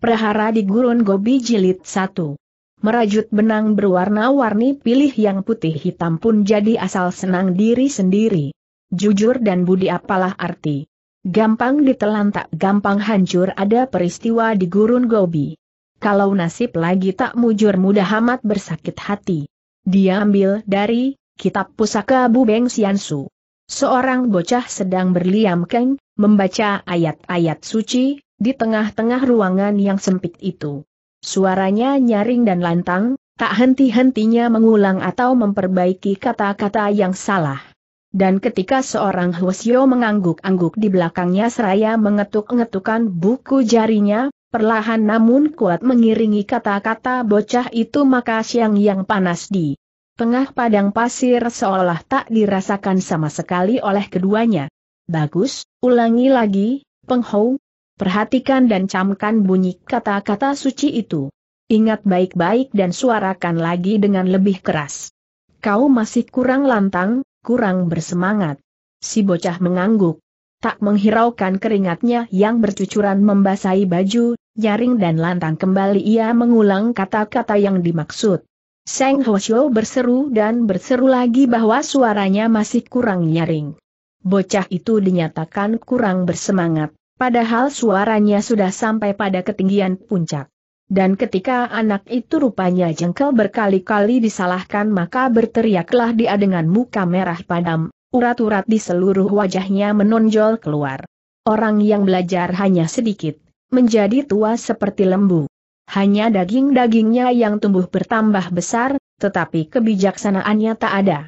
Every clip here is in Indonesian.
Prahara di Gurun Gobi Jilid 1. Merajut benang berwarna-warni pilih yang putih hitam pun jadi asal senang diri sendiri. Jujur dan budi apalah arti. Gampang ditelan tak gampang hancur ada peristiwa di Gurun Gobi. Kalau nasib lagi tak mujur mudah amat bersakit hati. Dia ambil dari Kitab Pusaka Bubeng Siansu. Seorang bocah sedang berliam keng, membaca ayat-ayat suci, di tengah-tengah ruangan yang sempit itu. Suaranya nyaring dan lantang, tak henti-hentinya mengulang atau memperbaiki kata-kata yang salah. Dan ketika seorang Hwasyo mengangguk-angguk di belakangnya seraya mengetuk-ngetukan buku jarinya, perlahan namun kuat mengiringi kata-kata bocah itu maka siang yang panas di tengah padang pasir seolah tak dirasakan sama sekali oleh keduanya. Bagus, ulangi lagi, Penghou, Perhatikan dan camkan bunyi kata-kata suci itu. Ingat baik-baik dan suarakan lagi dengan lebih keras. Kau masih kurang lantang, kurang bersemangat. Si bocah mengangguk. Tak menghiraukan keringatnya yang bercucuran membasahi baju, nyaring dan lantang kembali ia mengulang kata-kata yang dimaksud. Seng Hosho berseru dan berseru lagi bahwa suaranya masih kurang nyaring. Bocah itu dinyatakan kurang bersemangat. Padahal suaranya sudah sampai pada ketinggian puncak. Dan ketika anak itu rupanya jengkel berkali-kali disalahkan maka berteriaklah dia dengan muka merah padam, urat-urat di seluruh wajahnya menonjol keluar. Orang yang belajar hanya sedikit, menjadi tua seperti lembu. Hanya daging-dagingnya yang tumbuh bertambah besar, tetapi kebijaksanaannya tak ada.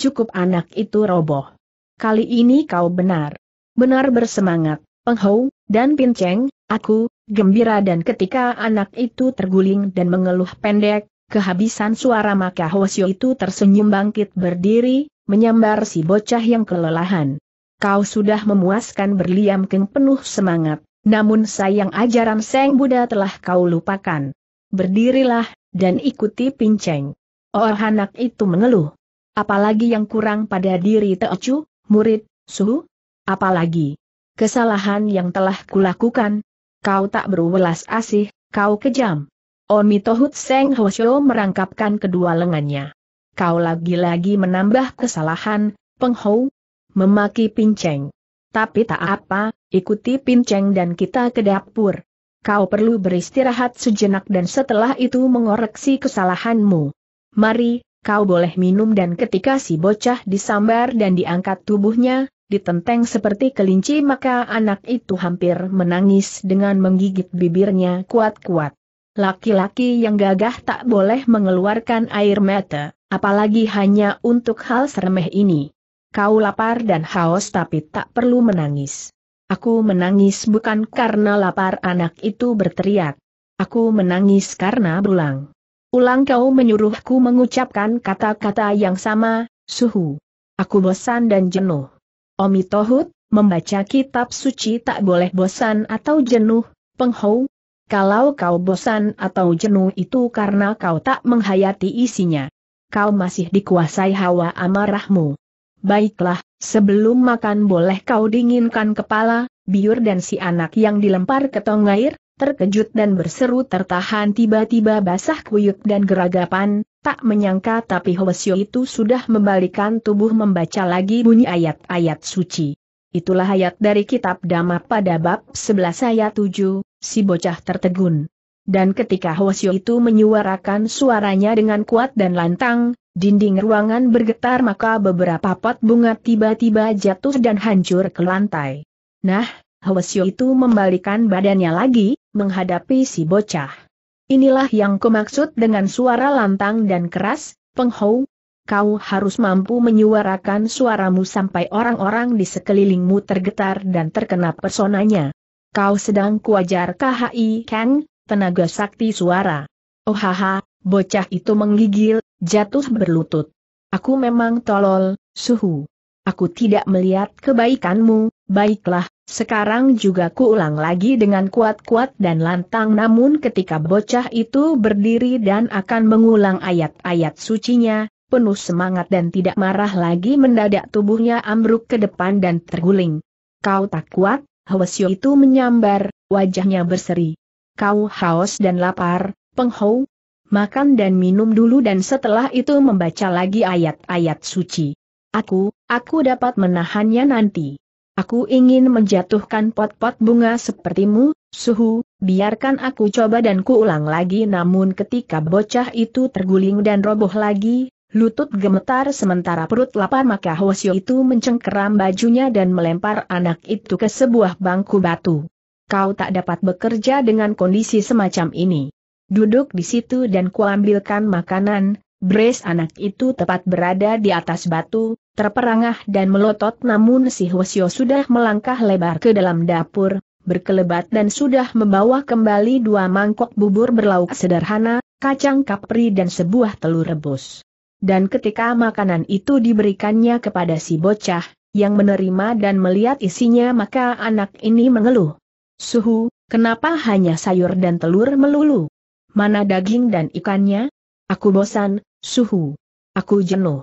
Cukup anak itu roboh. Kali ini kau benar. Benar bersemangat, Penghou, dan Pinceng, aku, gembira dan ketika anak itu terguling dan mengeluh pendek, kehabisan suara maka Hosio itu tersenyum bangkit berdiri, menyambar si bocah yang kelelahan. Kau sudah memuaskan berliam keng penuh semangat, namun sayang ajaran Seng Buddha telah kau lupakan. Berdirilah, dan ikuti Pinceng. Oh anak itu mengeluh. Apalagi yang kurang pada diri Teocu, murid, suhu? Apalagi? kesalahan yang telah kulakukan. Kau tak berwelas asih, kau kejam. Omi Tohut Seng Hoshio merangkapkan kedua lengannya. Kau lagi-lagi menambah kesalahan, Penghou. Memaki Pinceng. Tapi tak apa, ikuti Pinceng dan kita ke dapur. Kau perlu beristirahat sejenak dan setelah itu mengoreksi kesalahanmu. Mari, kau boleh minum dan ketika si bocah disambar dan diangkat tubuhnya, ditenteng seperti kelinci maka anak itu hampir menangis dengan menggigit bibirnya kuat-kuat. Laki-laki yang gagah tak boleh mengeluarkan air mata, apalagi hanya untuk hal seremeh ini. Kau lapar dan haus tapi tak perlu menangis. Aku menangis bukan karena lapar anak itu berteriak. Aku menangis karena berulang. Ulang kau menyuruhku mengucapkan kata-kata yang sama, suhu. Aku bosan dan jenuh. Omi Tohut, membaca kitab suci tak boleh bosan atau jenuh, penghou. Kalau kau bosan atau jenuh itu karena kau tak menghayati isinya. Kau masih dikuasai hawa amarahmu. Baiklah, sebelum makan boleh kau dinginkan kepala, biur dan si anak yang dilempar ke tong air, terkejut dan berseru tertahan tiba-tiba basah kuyuk dan geragapan, Tak menyangka tapi Hwasyo itu sudah membalikan tubuh membaca lagi bunyi ayat-ayat suci. Itulah ayat dari kitab Dhamma pada bab 11 ayat 7, si bocah tertegun. Dan ketika Hwasyo itu menyuarakan suaranya dengan kuat dan lantang, dinding ruangan bergetar maka beberapa pot bunga tiba-tiba jatuh dan hancur ke lantai. Nah, Hwasyo itu membalikan badannya lagi, menghadapi si bocah. Inilah yang kumaksud dengan suara lantang dan keras, penghou. Kau harus mampu menyuarakan suaramu sampai orang-orang di sekelilingmu tergetar dan terkena pesonanya. Kau sedang kuajar KHI Kang, tenaga sakti suara. Oh haha, bocah itu menggigil, jatuh berlutut. Aku memang tolol, suhu. Aku tidak melihat kebaikanmu, baiklah, sekarang juga kuulang lagi dengan kuat-kuat dan lantang namun ketika bocah itu berdiri dan akan mengulang ayat-ayat sucinya, penuh semangat dan tidak marah lagi mendadak tubuhnya ambruk ke depan dan terguling. Kau tak kuat, Hwasyo itu menyambar, wajahnya berseri. Kau haus dan lapar, Penghau. Makan dan minum dulu dan setelah itu membaca lagi ayat-ayat suci. Aku, aku dapat menahannya nanti. Aku ingin menjatuhkan pot-pot bunga sepertimu, suhu, biarkan aku coba dan kuulang lagi namun ketika bocah itu terguling dan roboh lagi, lutut gemetar sementara perut lapar maka Hosio itu mencengkeram bajunya dan melempar anak itu ke sebuah bangku batu. Kau tak dapat bekerja dengan kondisi semacam ini. Duduk di situ dan kuambilkan makanan, Brace anak itu tepat berada di atas batu, terperangah dan melotot namun si Hwasyo sudah melangkah lebar ke dalam dapur, berkelebat dan sudah membawa kembali dua mangkok bubur berlauk sederhana, kacang kapri dan sebuah telur rebus. Dan ketika makanan itu diberikannya kepada si bocah, yang menerima dan melihat isinya maka anak ini mengeluh. Suhu, kenapa hanya sayur dan telur melulu? Mana daging dan ikannya? Aku bosan, suhu. Aku jenuh.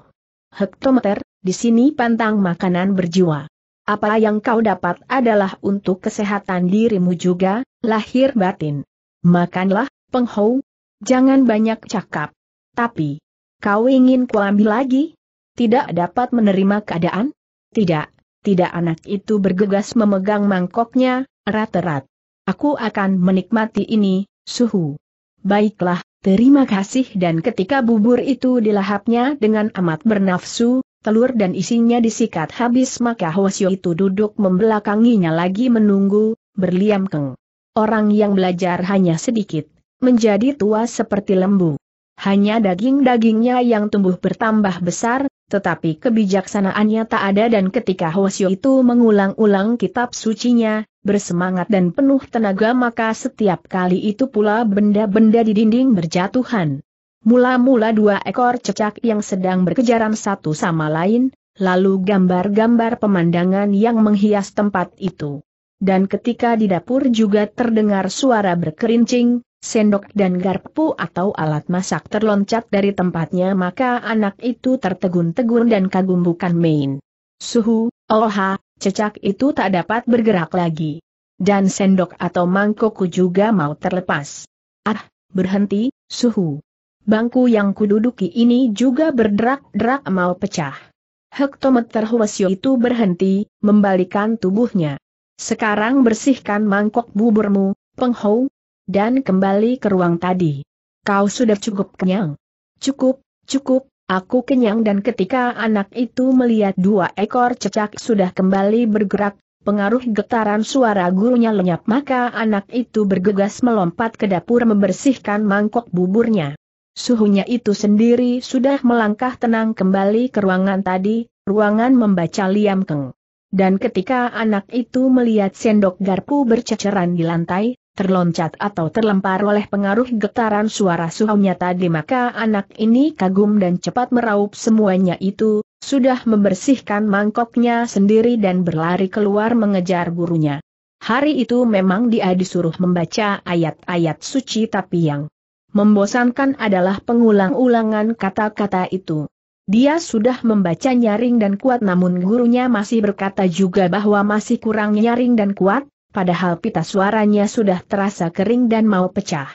Hektometer, di sini pantang makanan berjiwa. Apa yang kau dapat adalah untuk kesehatan dirimu juga, lahir batin. Makanlah, penghou. Jangan banyak cakap. Tapi, kau ingin kuambil lagi? Tidak dapat menerima keadaan? Tidak, tidak anak itu bergegas memegang mangkoknya, erat-erat. Aku akan menikmati ini, suhu. Baiklah, terima kasih dan ketika bubur itu dilahapnya dengan amat bernafsu, telur dan isinya disikat habis maka Hwasyo itu duduk membelakanginya lagi menunggu, berliam keng. Orang yang belajar hanya sedikit, menjadi tua seperti lembu. Hanya daging-dagingnya yang tumbuh bertambah besar, tetapi kebijaksanaannya tak ada dan ketika Hwasyo itu mengulang-ulang kitab sucinya, bersemangat dan penuh tenaga maka setiap kali itu pula benda-benda di dinding berjatuhan. Mula-mula dua ekor cecak yang sedang berkejaran satu sama lain, lalu gambar-gambar pemandangan yang menghias tempat itu. Dan ketika di dapur juga terdengar suara berkerincing, sendok dan garpu atau alat masak terloncat dari tempatnya maka anak itu tertegun-tegun dan kagum bukan main. Suhu, oha, cecak itu tak dapat bergerak lagi. Dan sendok atau mangkokku juga mau terlepas. Ah, berhenti, suhu bangku yang kududuki ini juga berderak-derak mau pecah. Hektometer Huasyo itu berhenti, membalikan tubuhnya. Sekarang bersihkan mangkok buburmu, penghou, dan kembali ke ruang tadi. Kau sudah cukup kenyang. Cukup, cukup, aku kenyang dan ketika anak itu melihat dua ekor cecak sudah kembali bergerak, pengaruh getaran suara gurunya lenyap maka anak itu bergegas melompat ke dapur membersihkan mangkok buburnya. Suhunya itu sendiri sudah melangkah tenang kembali ke ruangan tadi, ruangan membaca Liam Keng. Dan ketika anak itu melihat sendok garpu berceceran di lantai, terloncat atau terlempar oleh pengaruh getaran suara suhunya tadi maka anak ini kagum dan cepat meraup semuanya itu, sudah membersihkan mangkoknya sendiri dan berlari keluar mengejar gurunya. Hari itu memang dia disuruh membaca ayat-ayat suci tapi yang Membosankan adalah pengulang-ulangan kata-kata itu. Dia sudah membaca nyaring dan kuat namun gurunya masih berkata juga bahwa masih kurang nyaring dan kuat, padahal pita suaranya sudah terasa kering dan mau pecah.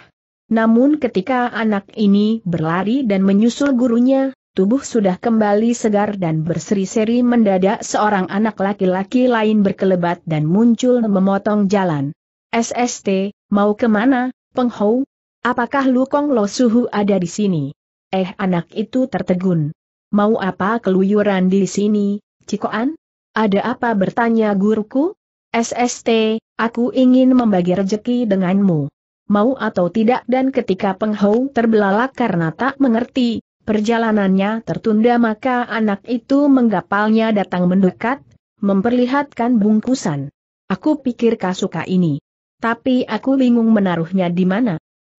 Namun ketika anak ini berlari dan menyusul gurunya, tubuh sudah kembali segar dan berseri-seri mendadak seorang anak laki-laki lain berkelebat dan muncul memotong jalan. SST, mau kemana, Penghou? Apakah Lukong Lo Suhu ada di sini? Eh anak itu tertegun. Mau apa keluyuran di sini, Cikoan? Ada apa bertanya guruku? SST, aku ingin membagi rejeki denganmu. Mau atau tidak dan ketika penghou terbelalak karena tak mengerti, perjalanannya tertunda maka anak itu menggapalnya datang mendekat, memperlihatkan bungkusan. Aku pikir kasuka ini. Tapi aku bingung menaruhnya di mana.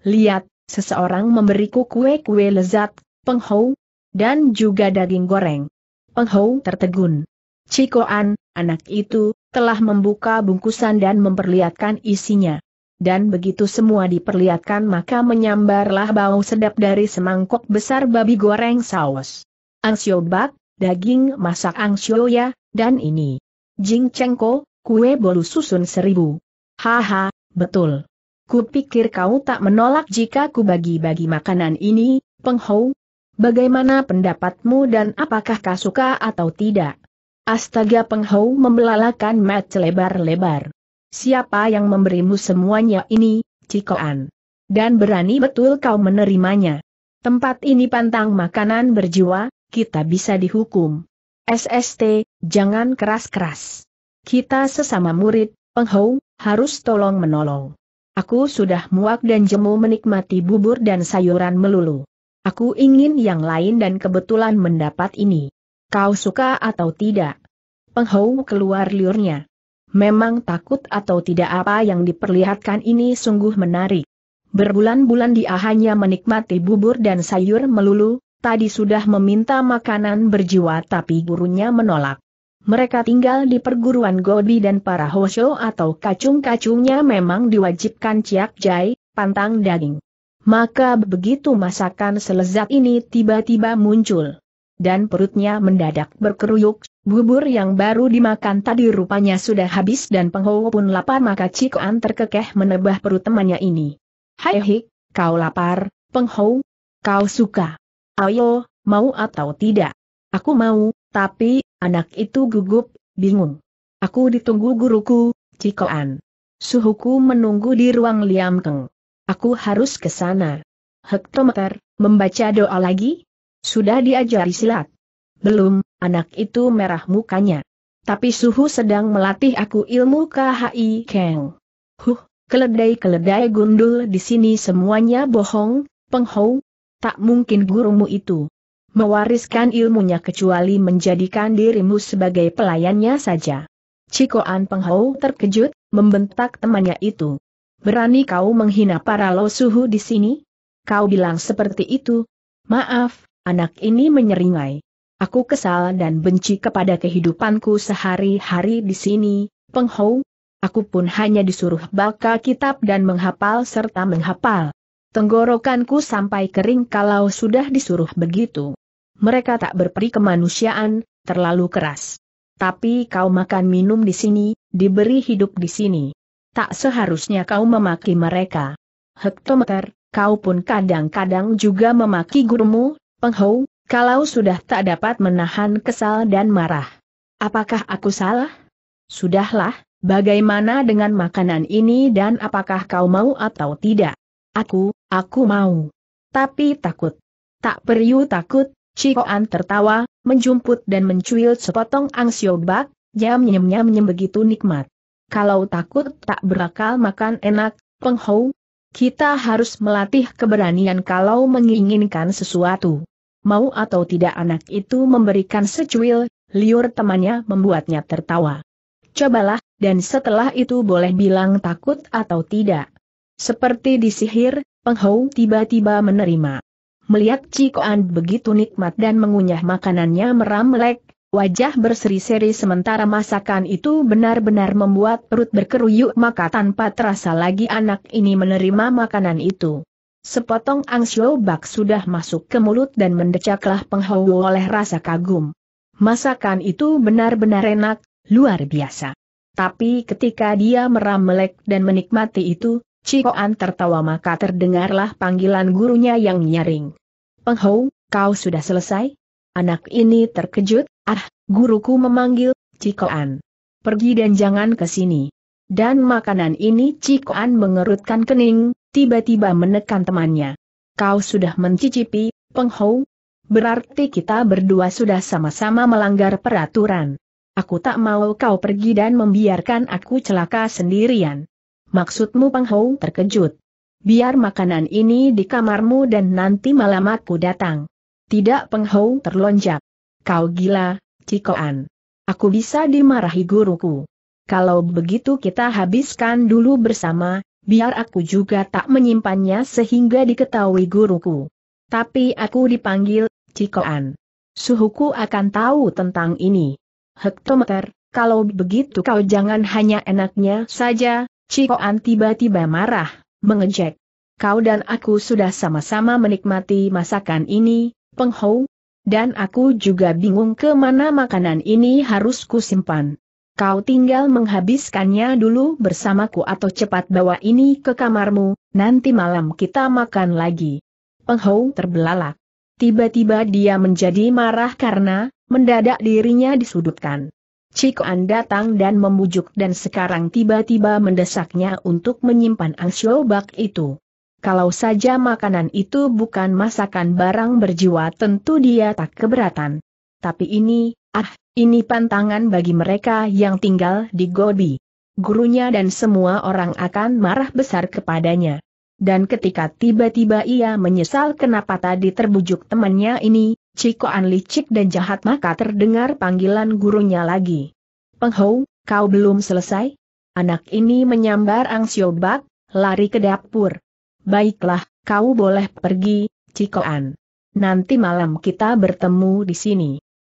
Lihat, seseorang memberiku kue-kue lezat, penghou, dan juga daging goreng. Penghou tertegun. Cikoan, anak itu, telah membuka bungkusan dan memperlihatkan isinya. Dan begitu semua diperlihatkan maka menyambarlah bau sedap dari semangkok besar babi goreng saus. Angsio bak, daging masak angsio ya, dan ini. Jing cengko, kue bolu susun seribu. Haha, betul. Kupikir kau tak menolak jika ku bagi-bagi makanan ini, penghou. Bagaimana pendapatmu dan apakah kau suka atau tidak? Astaga penghou membelalakan mat lebar-lebar. Siapa yang memberimu semuanya ini, Cikoan? Dan berani betul kau menerimanya. Tempat ini pantang makanan berjiwa, kita bisa dihukum. SST, jangan keras-keras. Kita sesama murid, penghou, harus tolong menolong. Aku sudah muak dan jemu menikmati bubur dan sayuran melulu. Aku ingin yang lain dan kebetulan mendapat ini. Kau suka atau tidak? Penghou keluar liurnya. Memang takut atau tidak apa yang diperlihatkan ini sungguh menarik. Berbulan-bulan dia hanya menikmati bubur dan sayur melulu, tadi sudah meminta makanan berjiwa tapi gurunya menolak. Mereka tinggal di perguruan gobi dan para Hosho atau kacung-kacungnya memang diwajibkan ciak jai, pantang daging. Maka begitu masakan selezat ini tiba-tiba muncul. Dan perutnya mendadak berkeruyuk, bubur yang baru dimakan tadi rupanya sudah habis dan penghou pun lapar maka Cikoan terkekeh menebah perut temannya ini. Hai Hik, kau lapar, penghou, Kau suka? Ayo, mau atau tidak? Aku mau, tapi, Anak itu gugup, bingung. Aku ditunggu guruku, Cikoan. Suhuku menunggu di ruang Liam Aku harus ke sana. Hektometer, membaca doa lagi? Sudah diajari silat? Belum, anak itu merah mukanya. Tapi suhu sedang melatih aku ilmu KHI Keng. Huh, keledai-keledai gundul di sini semuanya bohong, penghou. Tak mungkin gurumu itu mewariskan ilmunya kecuali menjadikan dirimu sebagai pelayannya saja. Cikoan Penghou terkejut, membentak temannya itu. Berani kau menghina para losuhu di sini? Kau bilang seperti itu? Maaf, anak ini menyeringai. Aku kesal dan benci kepada kehidupanku sehari-hari di sini, Penghou. Aku pun hanya disuruh baca kitab dan menghafal serta menghafal. Tenggorokanku sampai kering kalau sudah disuruh begitu mereka tak berperi kemanusiaan, terlalu keras. Tapi kau makan minum di sini, diberi hidup di sini. Tak seharusnya kau memaki mereka. Hektometer, kau pun kadang-kadang juga memaki gurumu, penghou, kalau sudah tak dapat menahan kesal dan marah. Apakah aku salah? Sudahlah, bagaimana dengan makanan ini dan apakah kau mau atau tidak? Aku, aku mau. Tapi takut. Tak perlu takut, Cik tertawa, menjumput dan mencuil sepotong angsiobak, jam nyem-nyem begitu nikmat. Kalau takut tak berakal makan enak, penghou. Kita harus melatih keberanian kalau menginginkan sesuatu. Mau atau tidak anak itu memberikan secuil, liur temannya membuatnya tertawa. Cobalah, dan setelah itu boleh bilang takut atau tidak. Seperti disihir, Penghou tiba-tiba menerima. Melihat Cikoan begitu nikmat dan mengunyah makanannya meramlek, wajah berseri-seri sementara masakan itu benar-benar membuat perut berkeruyuk maka tanpa terasa lagi anak ini menerima makanan itu. Sepotong angsio bak sudah masuk ke mulut dan mendecaklah penghawa oleh rasa kagum. Masakan itu benar-benar enak, luar biasa. Tapi ketika dia meramlek dan menikmati itu, Cikoan tertawa maka terdengarlah panggilan gurunya yang nyaring. Penghou, kau sudah selesai? Anak ini terkejut, ah, guruku memanggil, Cikoan. Pergi dan jangan ke sini. Dan makanan ini Cikoan mengerutkan kening, tiba-tiba menekan temannya. Kau sudah mencicipi, Penghou? Berarti kita berdua sudah sama-sama melanggar peraturan. Aku tak mau kau pergi dan membiarkan aku celaka sendirian. Maksudmu Pang Hou terkejut. Biar makanan ini di kamarmu dan nanti malam aku datang. Tidak Pang Hou terlonjak. Kau gila, Cikoan. Aku bisa dimarahi guruku. Kalau begitu kita habiskan dulu bersama, biar aku juga tak menyimpannya sehingga diketahui guruku. Tapi aku dipanggil, Cikoan. Suhuku akan tahu tentang ini. Hektometer, kalau begitu kau jangan hanya enaknya saja, Cikoan tiba-tiba marah, mengejek. Kau dan aku sudah sama-sama menikmati masakan ini, Penghou. Dan aku juga bingung ke mana makanan ini harus kusimpan. Kau tinggal menghabiskannya dulu bersamaku atau cepat bawa ini ke kamarmu, nanti malam kita makan lagi. Penghou terbelalak. Tiba-tiba dia menjadi marah karena, mendadak dirinya disudutkan. Cikoan datang dan membujuk dan sekarang tiba-tiba mendesaknya untuk menyimpan angsiobak itu. Kalau saja makanan itu bukan masakan barang berjiwa tentu dia tak keberatan. Tapi ini, ah, ini pantangan bagi mereka yang tinggal di Gobi. Gurunya dan semua orang akan marah besar kepadanya. Dan ketika tiba-tiba ia menyesal kenapa tadi terbujuk temannya ini, Cikoan licik dan jahat maka terdengar panggilan gurunya lagi. Penghou, kau belum selesai? Anak ini menyambar Ang Siobak, lari ke dapur. Baiklah, kau boleh pergi, Cikoan. Nanti malam kita bertemu di sini.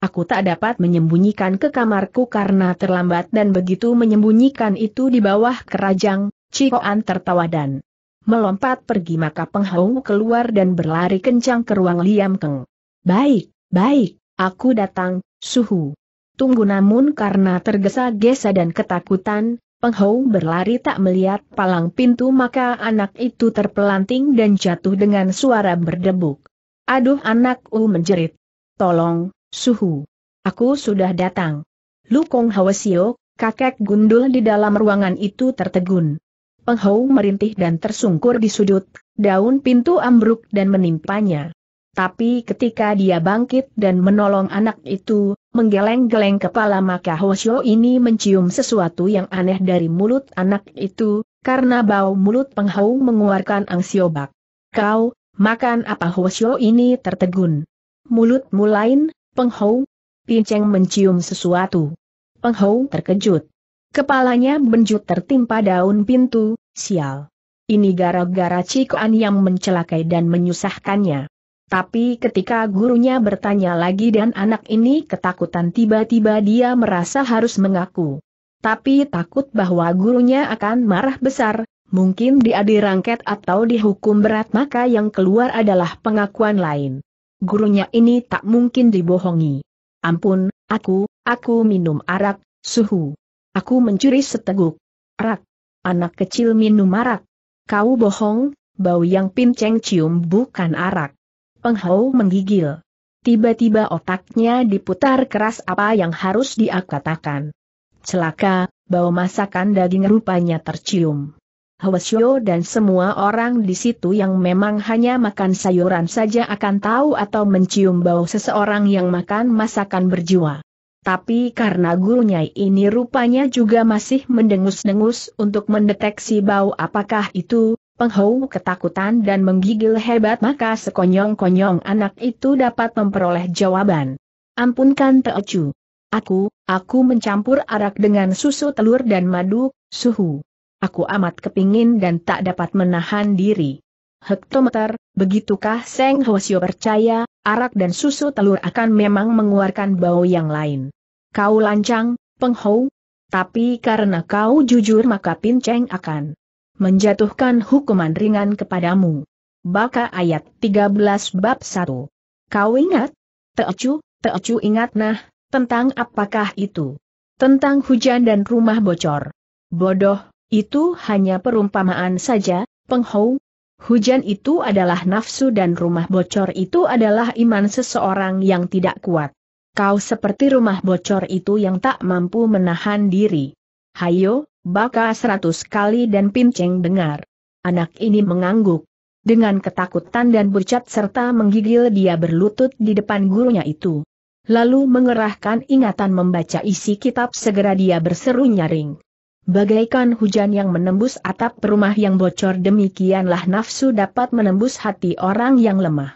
Aku tak dapat menyembunyikan ke kamarku karena terlambat dan begitu menyembunyikan itu di bawah kerajang, Cikoan tertawa dan melompat pergi maka penghau keluar dan berlari kencang ke ruang Liam Keng. Baik, baik, aku datang, suhu. Tunggu namun karena tergesa-gesa dan ketakutan, Penghou berlari tak melihat palang pintu maka anak itu terpelanting dan jatuh dengan suara berdebuk. Aduh anak U menjerit. Tolong, suhu. Aku sudah datang. Lukong Hawasio, kakek gundul di dalam ruangan itu tertegun. Penghou merintih dan tersungkur di sudut, daun pintu ambruk dan menimpanya. Tapi ketika dia bangkit dan menolong anak itu, menggeleng-geleng kepala maka Hoshio ini mencium sesuatu yang aneh dari mulut anak itu, karena bau mulut Penghau mengeluarkan angsiobak. Kau, makan apa Hoshio ini tertegun. Mulut mulain, Penghau. Pinceng mencium sesuatu. Penghau terkejut. Kepalanya benjut tertimpa daun pintu, sial. Ini gara-gara Cikoan yang mencelakai dan menyusahkannya. Tapi ketika gurunya bertanya lagi dan anak ini ketakutan tiba-tiba dia merasa harus mengaku. Tapi takut bahwa gurunya akan marah besar, mungkin dia dirangket atau dihukum berat maka yang keluar adalah pengakuan lain. Gurunya ini tak mungkin dibohongi. Ampun, aku, aku minum arak, suhu. Aku mencuri seteguk. Arak. Anak kecil minum arak. Kau bohong, bau yang pinceng cium bukan arak. Peng menggigil. Tiba-tiba otaknya diputar keras apa yang harus dia katakan. Celaka, bau masakan daging rupanya tercium. Hwasyo dan semua orang di situ yang memang hanya makan sayuran saja akan tahu atau mencium bau seseorang yang makan masakan berjiwa. Tapi karena gurunya ini rupanya juga masih mendengus-dengus untuk mendeteksi bau apakah itu, Penghou ketakutan dan menggigil hebat maka sekonyong-konyong anak itu dapat memperoleh jawaban. Ampunkan Teocu. Aku, aku mencampur arak dengan susu telur dan madu, suhu. Aku amat kepingin dan tak dapat menahan diri. Hektometer, begitukah Seng Hosio percaya, arak dan susu telur akan memang mengeluarkan bau yang lain. Kau lancang, penghou. Tapi karena kau jujur maka pinceng akan menjatuhkan hukuman ringan kepadamu. Baka ayat 13 bab 1. Kau ingat? Teocu, Teocu ingat nah, tentang apakah itu? Tentang hujan dan rumah bocor. Bodoh, itu hanya perumpamaan saja, penghou. Hujan itu adalah nafsu dan rumah bocor itu adalah iman seseorang yang tidak kuat. Kau seperti rumah bocor itu yang tak mampu menahan diri. Hayo, Baka seratus kali dan pinceng dengar. Anak ini mengangguk. Dengan ketakutan dan bercat serta menggigil dia berlutut di depan gurunya itu. Lalu mengerahkan ingatan membaca isi kitab segera dia berseru nyaring. Bagaikan hujan yang menembus atap rumah yang bocor demikianlah nafsu dapat menembus hati orang yang lemah.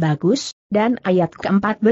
Bagus, dan ayat ke-14,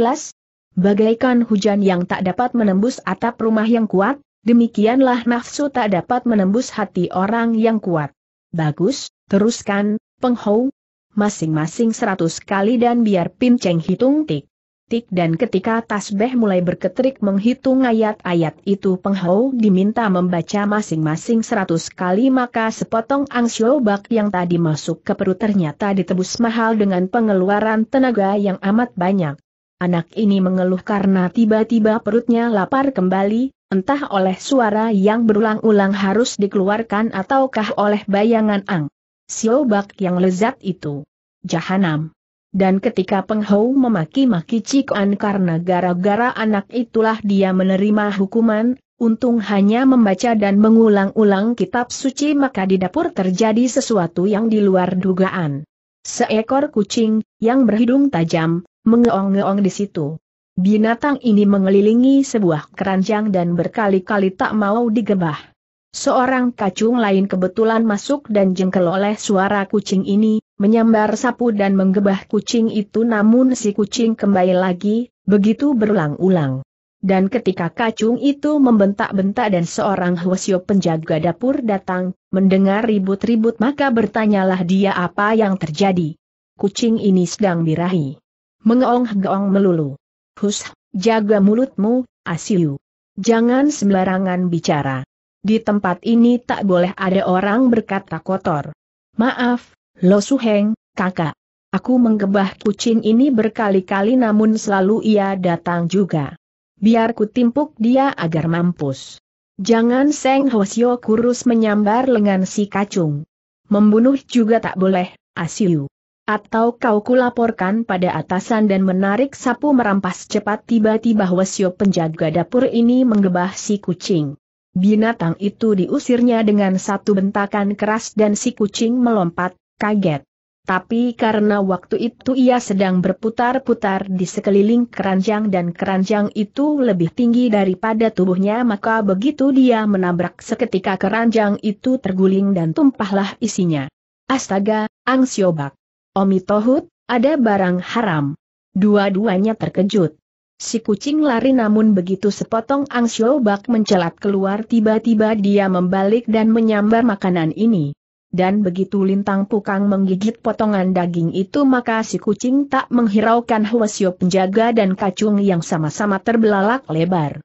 bagaikan hujan yang tak dapat menembus atap rumah yang kuat, Demikianlah nafsu tak dapat menembus hati orang yang kuat. Bagus, teruskan, penghou. Masing-masing seratus kali dan biar pinceng hitung tik. Tik dan ketika tasbeh mulai berketrik menghitung ayat-ayat itu penghou diminta membaca masing-masing seratus kali maka sepotong angsyobak yang tadi masuk ke perut ternyata ditebus mahal dengan pengeluaran tenaga yang amat banyak. Anak ini mengeluh karena tiba-tiba perutnya lapar kembali, Entah oleh suara yang berulang-ulang harus dikeluarkan ataukah oleh bayangan Ang. Siobak yang lezat itu. Jahanam. Dan ketika Peng memaki-maki Cik karena gara-gara anak itulah dia menerima hukuman, untung hanya membaca dan mengulang-ulang kitab suci maka di dapur terjadi sesuatu yang di luar dugaan. Seekor kucing, yang berhidung tajam, mengeong-ngeong di situ. Binatang ini mengelilingi sebuah keranjang dan berkali-kali tak mau digebah. Seorang kacung lain kebetulan masuk dan jengkel oleh suara kucing ini, menyambar sapu dan menggebah kucing itu namun si kucing kembali lagi, begitu berulang-ulang. Dan ketika kacung itu membentak-bentak dan seorang Huasio penjaga dapur datang, mendengar ribut-ribut maka bertanyalah dia apa yang terjadi. Kucing ini sedang dirahi, Mengeong-geong melulu. Hus, jaga mulutmu, Asiu. Jangan sembarangan bicara. Di tempat ini tak boleh ada orang berkata kotor. Maaf, Lo Suheng, kakak. Aku menggebah kucing ini berkali-kali namun selalu ia datang juga. Biar ku timpuk dia agar mampus. Jangan Seng Hosio kurus menyambar lengan si kacung. Membunuh juga tak boleh, Asiu. Atau kau kulaporkan pada atasan dan menarik sapu merampas cepat tiba-tiba Wesio penjaga dapur ini menggebah si kucing. Binatang itu diusirnya dengan satu bentakan keras dan si kucing melompat, kaget. Tapi karena waktu itu ia sedang berputar-putar di sekeliling keranjang dan keranjang itu lebih tinggi daripada tubuhnya maka begitu dia menabrak seketika keranjang itu terguling dan tumpahlah isinya. Astaga, angsiobak. Omi Tohut, ada barang haram. Dua-duanya terkejut. Si kucing lari namun begitu sepotong Angshou Bak mencelat keluar tiba-tiba dia membalik dan menyambar makanan ini. Dan begitu lintang pukang menggigit potongan daging itu maka si kucing tak menghiraukan Hwasyo penjaga dan kacung yang sama-sama terbelalak lebar.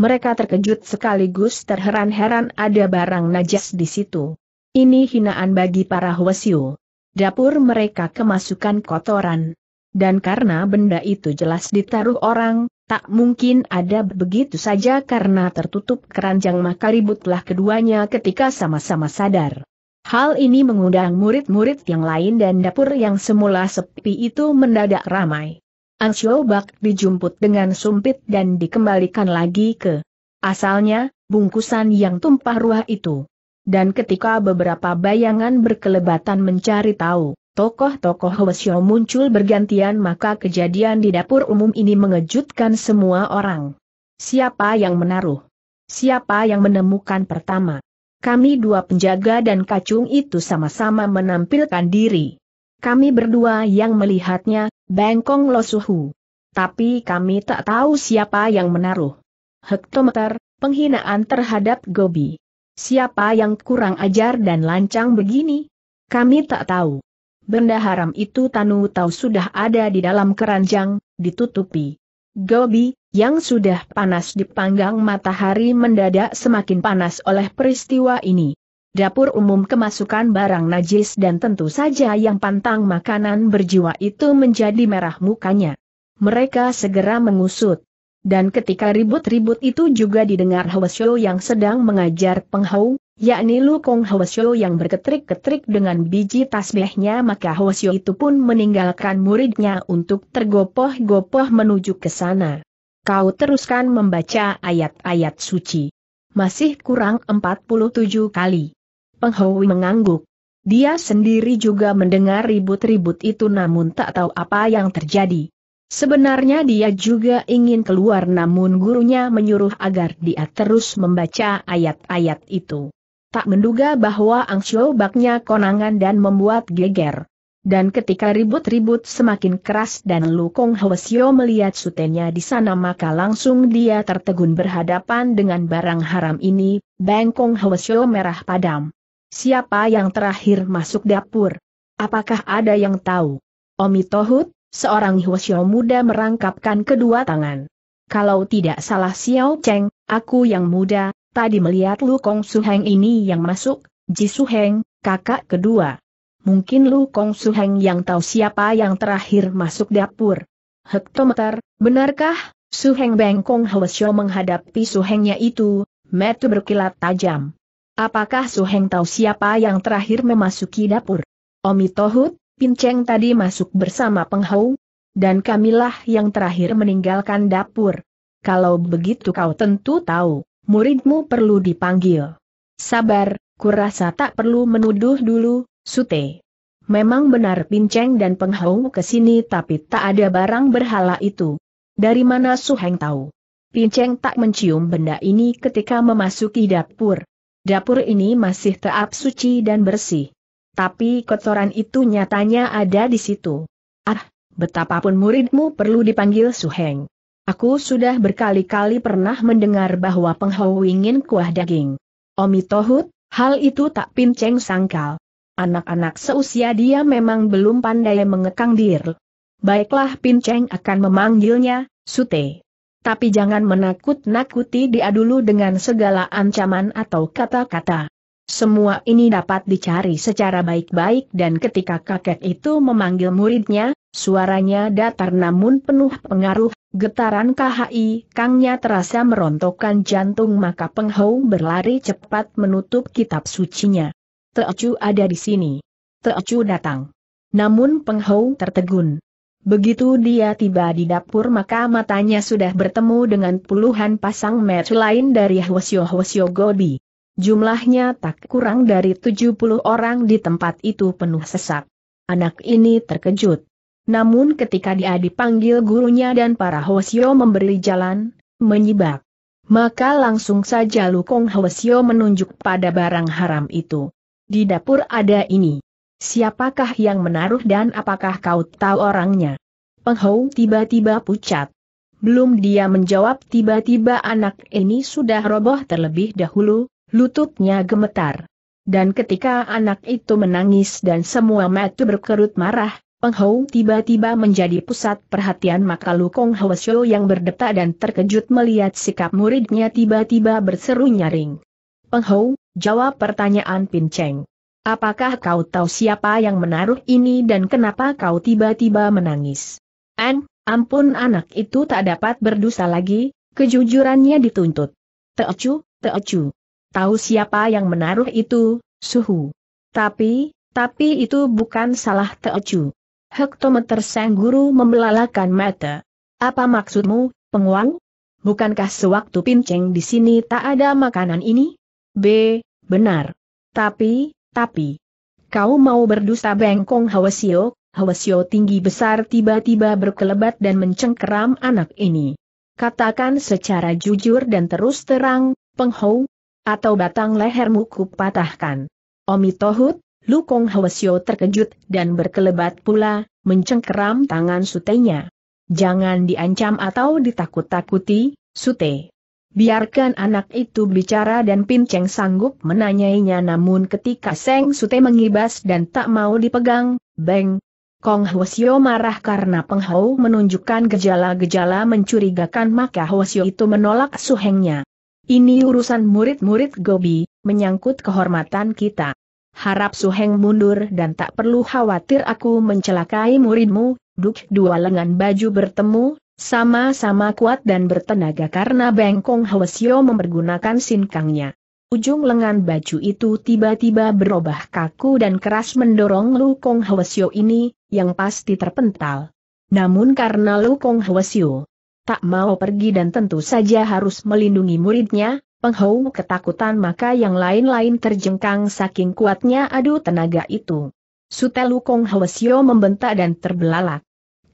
Mereka terkejut sekaligus terheran-heran ada barang najas di situ. Ini hinaan bagi para Hwasyo. Dapur mereka kemasukan kotoran. Dan karena benda itu jelas ditaruh orang, tak mungkin ada begitu saja karena tertutup keranjang maka ributlah keduanya ketika sama-sama sadar. Hal ini mengundang murid-murid yang lain dan dapur yang semula sepi itu mendadak ramai. Ansyo Bak dijumput dengan sumpit dan dikembalikan lagi ke asalnya, bungkusan yang tumpah ruah itu. Dan ketika beberapa bayangan berkelebatan mencari tahu, tokoh-tokoh Hwasyo muncul bergantian maka kejadian di dapur umum ini mengejutkan semua orang. Siapa yang menaruh? Siapa yang menemukan pertama? Kami dua penjaga dan kacung itu sama-sama menampilkan diri. Kami berdua yang melihatnya, bengkong losuhu. Tapi kami tak tahu siapa yang menaruh. Hektometer, penghinaan terhadap Gobi siapa yang kurang ajar dan lancang begini? Kami tak tahu. Benda haram itu Tanu tahu sudah ada di dalam keranjang, ditutupi. Gobi, yang sudah panas dipanggang matahari mendadak semakin panas oleh peristiwa ini. Dapur umum kemasukan barang najis dan tentu saja yang pantang makanan berjiwa itu menjadi merah mukanya. Mereka segera mengusut. Dan ketika ribut-ribut itu juga didengar Hwasyo yang sedang mengajar penghau, yakni Lu Kong Hwasyo yang berketrik-ketrik dengan biji tasbihnya maka Hwasyo itu pun meninggalkan muridnya untuk tergopoh-gopoh menuju ke sana. Kau teruskan membaca ayat-ayat suci. Masih kurang 47 kali. Penghaui mengangguk. Dia sendiri juga mendengar ribut-ribut itu namun tak tahu apa yang terjadi. Sebenarnya dia juga ingin keluar namun gurunya menyuruh agar dia terus membaca ayat-ayat itu. Tak menduga bahwa Ang Angshou baknya konangan dan membuat geger. Dan ketika ribut-ribut semakin keras dan Lu Lukong Hwasyo melihat sutenya di sana maka langsung dia tertegun berhadapan dengan barang haram ini, Bengkong Hwasyo merah padam. Siapa yang terakhir masuk dapur? Apakah ada yang tahu? Omi Tohut? seorang Xiao muda merangkapkan kedua tangan. Kalau tidak salah Xiao Cheng, aku yang muda, tadi melihat Lu Kong Su Heng ini yang masuk, Ji Su Heng, kakak kedua. Mungkin Lu Kong Su Heng yang tahu siapa yang terakhir masuk dapur. Hektometer, benarkah? Su Suheng Bengkong Xiao menghadapi Su Hengnya itu, metu berkilat tajam. Apakah Su Heng tahu siapa yang terakhir memasuki dapur? Omi Tohut, Pinceng tadi masuk bersama Penghau, dan kamilah yang terakhir meninggalkan dapur. Kalau begitu kau tentu tahu, muridmu perlu dipanggil. Sabar, kurasa tak perlu menuduh dulu, Sute. Memang benar Pinceng dan Penghau ke sini tapi tak ada barang berhala itu. Dari mana Suheng tahu? Pinceng tak mencium benda ini ketika memasuki dapur. Dapur ini masih teap suci dan bersih. Tapi kotoran itu nyatanya ada di situ. Ah, betapapun muridmu perlu dipanggil Suheng. Aku sudah berkali-kali pernah mendengar bahwa penghau ingin kuah daging. Omi Tohut, hal itu tak pinceng sangkal. Anak-anak seusia dia memang belum pandai mengekang dir. Baiklah pinceng akan memanggilnya, Sute. Tapi jangan menakut-nakuti dia dulu dengan segala ancaman atau kata-kata. Semua ini dapat dicari secara baik-baik dan ketika kakek itu memanggil muridnya, suaranya datar namun penuh pengaruh, getaran KHI Kangnya terasa merontokkan jantung maka Peng berlari cepat menutup kitab sucinya. Teocu ada di sini. Teocu datang. Namun Peng tertegun. Begitu dia tiba di dapur maka matanya sudah bertemu dengan puluhan pasang match lain dari Hwasyo Hwasyo Gobi jumlahnya tak kurang dari 70 orang di tempat itu penuh sesak. Anak ini terkejut. Namun ketika dia dipanggil gurunya dan para Hosio memberi jalan, menyibak. Maka langsung saja Lukong Hwasyo menunjuk pada barang haram itu. Di dapur ada ini. Siapakah yang menaruh dan apakah kau tahu orangnya? Penghou tiba-tiba pucat. Belum dia menjawab tiba-tiba anak ini sudah roboh terlebih dahulu, lututnya gemetar. Dan ketika anak itu menangis dan semua mata berkerut marah, Peng tiba-tiba menjadi pusat perhatian maka Lukong Hwasyo yang berdetak dan terkejut melihat sikap muridnya tiba-tiba berseru nyaring. Peng jawab pertanyaan Pin Cheng. Apakah kau tahu siapa yang menaruh ini dan kenapa kau tiba-tiba menangis? An, ampun anak itu tak dapat berdosa lagi, kejujurannya dituntut. Teocu, teocu. Tahu siapa yang menaruh itu, suhu. Tapi, tapi itu bukan salah Teocu. Hektometer Sang Guru membelalakan mata. Apa maksudmu, penguang? Bukankah sewaktu pinceng di sini tak ada makanan ini? B. Benar. Tapi, tapi. Kau mau berdusta bengkong Hawasio, Hawasio tinggi besar tiba-tiba berkelebat dan mencengkeram anak ini. Katakan secara jujur dan terus terang, Penghou, atau batang lehermu kupatahkan. Omi Tohut, Lukong Hwasyo terkejut dan berkelebat pula, mencengkeram tangan sutenya. Jangan diancam atau ditakut-takuti, sute. Biarkan anak itu bicara dan Pinceng sanggup menanyainya namun ketika Seng Sute mengibas dan tak mau dipegang, Beng. Kong Hwasyo marah karena Penghau menunjukkan gejala-gejala mencurigakan maka Hwasyo itu menolak suhengnya. Ini urusan murid-murid Gobi, menyangkut kehormatan kita. Harap Suheng mundur dan tak perlu khawatir aku mencelakai muridmu, duk dua lengan baju bertemu, sama-sama kuat dan bertenaga karena Bengkong Hwasyo mempergunakan sinkangnya. Ujung lengan baju itu tiba-tiba berubah kaku dan keras mendorong Lu Kong Hwasyo ini, yang pasti terpental. Namun karena Lu Kong Hwasyo tak mau pergi dan tentu saja harus melindungi muridnya, Penghou ketakutan maka yang lain-lain terjengkang saking kuatnya adu tenaga itu. Sutelu Kong Hwasyo membentak dan terbelalak.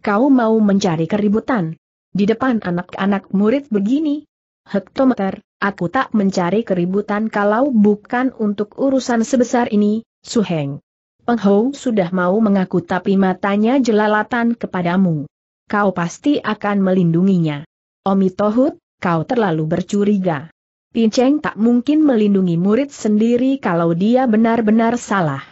Kau mau mencari keributan? Di depan anak-anak murid begini? Hektometer, aku tak mencari keributan kalau bukan untuk urusan sebesar ini, Suheng. Penghou sudah mau mengaku tapi matanya jelalatan kepadamu kau pasti akan melindunginya. Omi Tohut, kau terlalu bercuriga. Pinceng tak mungkin melindungi murid sendiri kalau dia benar-benar salah.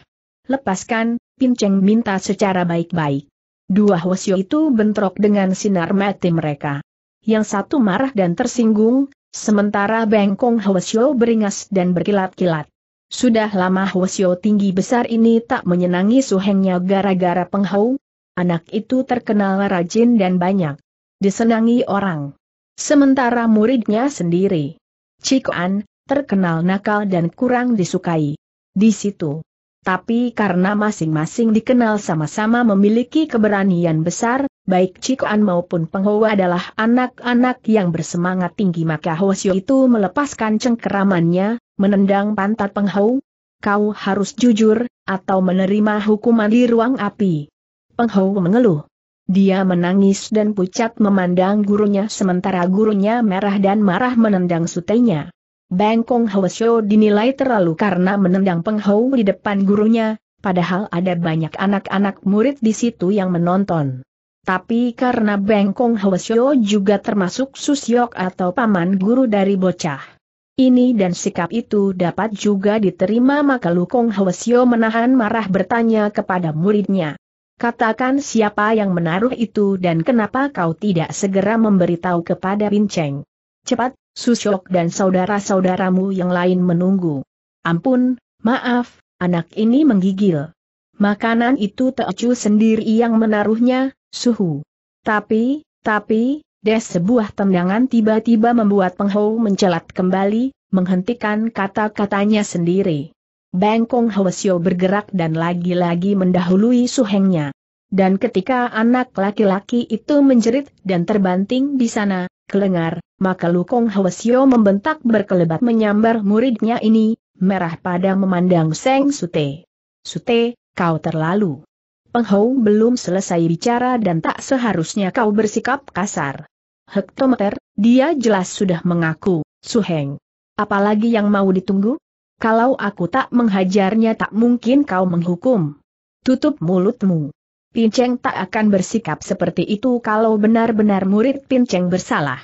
Lepaskan, Pinceng minta secara baik-baik. Dua Hwasyo itu bentrok dengan sinar mati mereka. Yang satu marah dan tersinggung, sementara Bengkong Hwasyo beringas dan berkilat-kilat. Sudah lama Hwasyo tinggi besar ini tak menyenangi suhengnya gara-gara penghau, Anak itu terkenal rajin dan banyak disenangi orang. Sementara muridnya sendiri, Cikuan, terkenal nakal dan kurang disukai. Di situ. Tapi karena masing-masing dikenal sama-sama memiliki keberanian besar, baik Cikuan maupun Pengho adalah anak-anak yang bersemangat tinggi maka Hosyo itu melepaskan cengkeramannya, menendang pantat Penghau. Kau harus jujur, atau menerima hukuman di ruang api. Peng mengeluh. Dia menangis dan pucat memandang gurunya sementara gurunya merah dan marah menendang sutenya. Bangkong Kong Hwasyo dinilai terlalu karena menendang Peng di depan gurunya, padahal ada banyak anak-anak murid di situ yang menonton. Tapi karena Bangkong Kong Hwasyo juga termasuk susyok atau paman guru dari bocah. Ini dan sikap itu dapat juga diterima maka Lukong Hwasyo menahan marah bertanya kepada muridnya. Katakan siapa yang menaruh itu dan kenapa kau tidak segera memberitahu kepada Binceng. Cepat, Susyok dan saudara-saudaramu yang lain menunggu. Ampun, maaf, anak ini menggigil. Makanan itu Teocu sendiri yang menaruhnya, suhu. Tapi, tapi, des sebuah tendangan tiba-tiba membuat Penghou mencelat kembali, menghentikan kata-katanya sendiri. Bangkong Hwasyo bergerak dan lagi-lagi mendahului suhengnya. Dan ketika anak laki-laki itu menjerit dan terbanting di sana, kelengar, maka Lukong Hwasyo membentak berkelebat menyambar muridnya ini, merah pada memandang Seng Sute. Sute, kau terlalu. Penghou belum selesai bicara dan tak seharusnya kau bersikap kasar. Hektometer, dia jelas sudah mengaku, Suheng. Apalagi yang mau ditunggu? Kalau aku tak menghajarnya tak mungkin kau menghukum. Tutup mulutmu. Pinceng tak akan bersikap seperti itu kalau benar-benar murid Pinceng bersalah.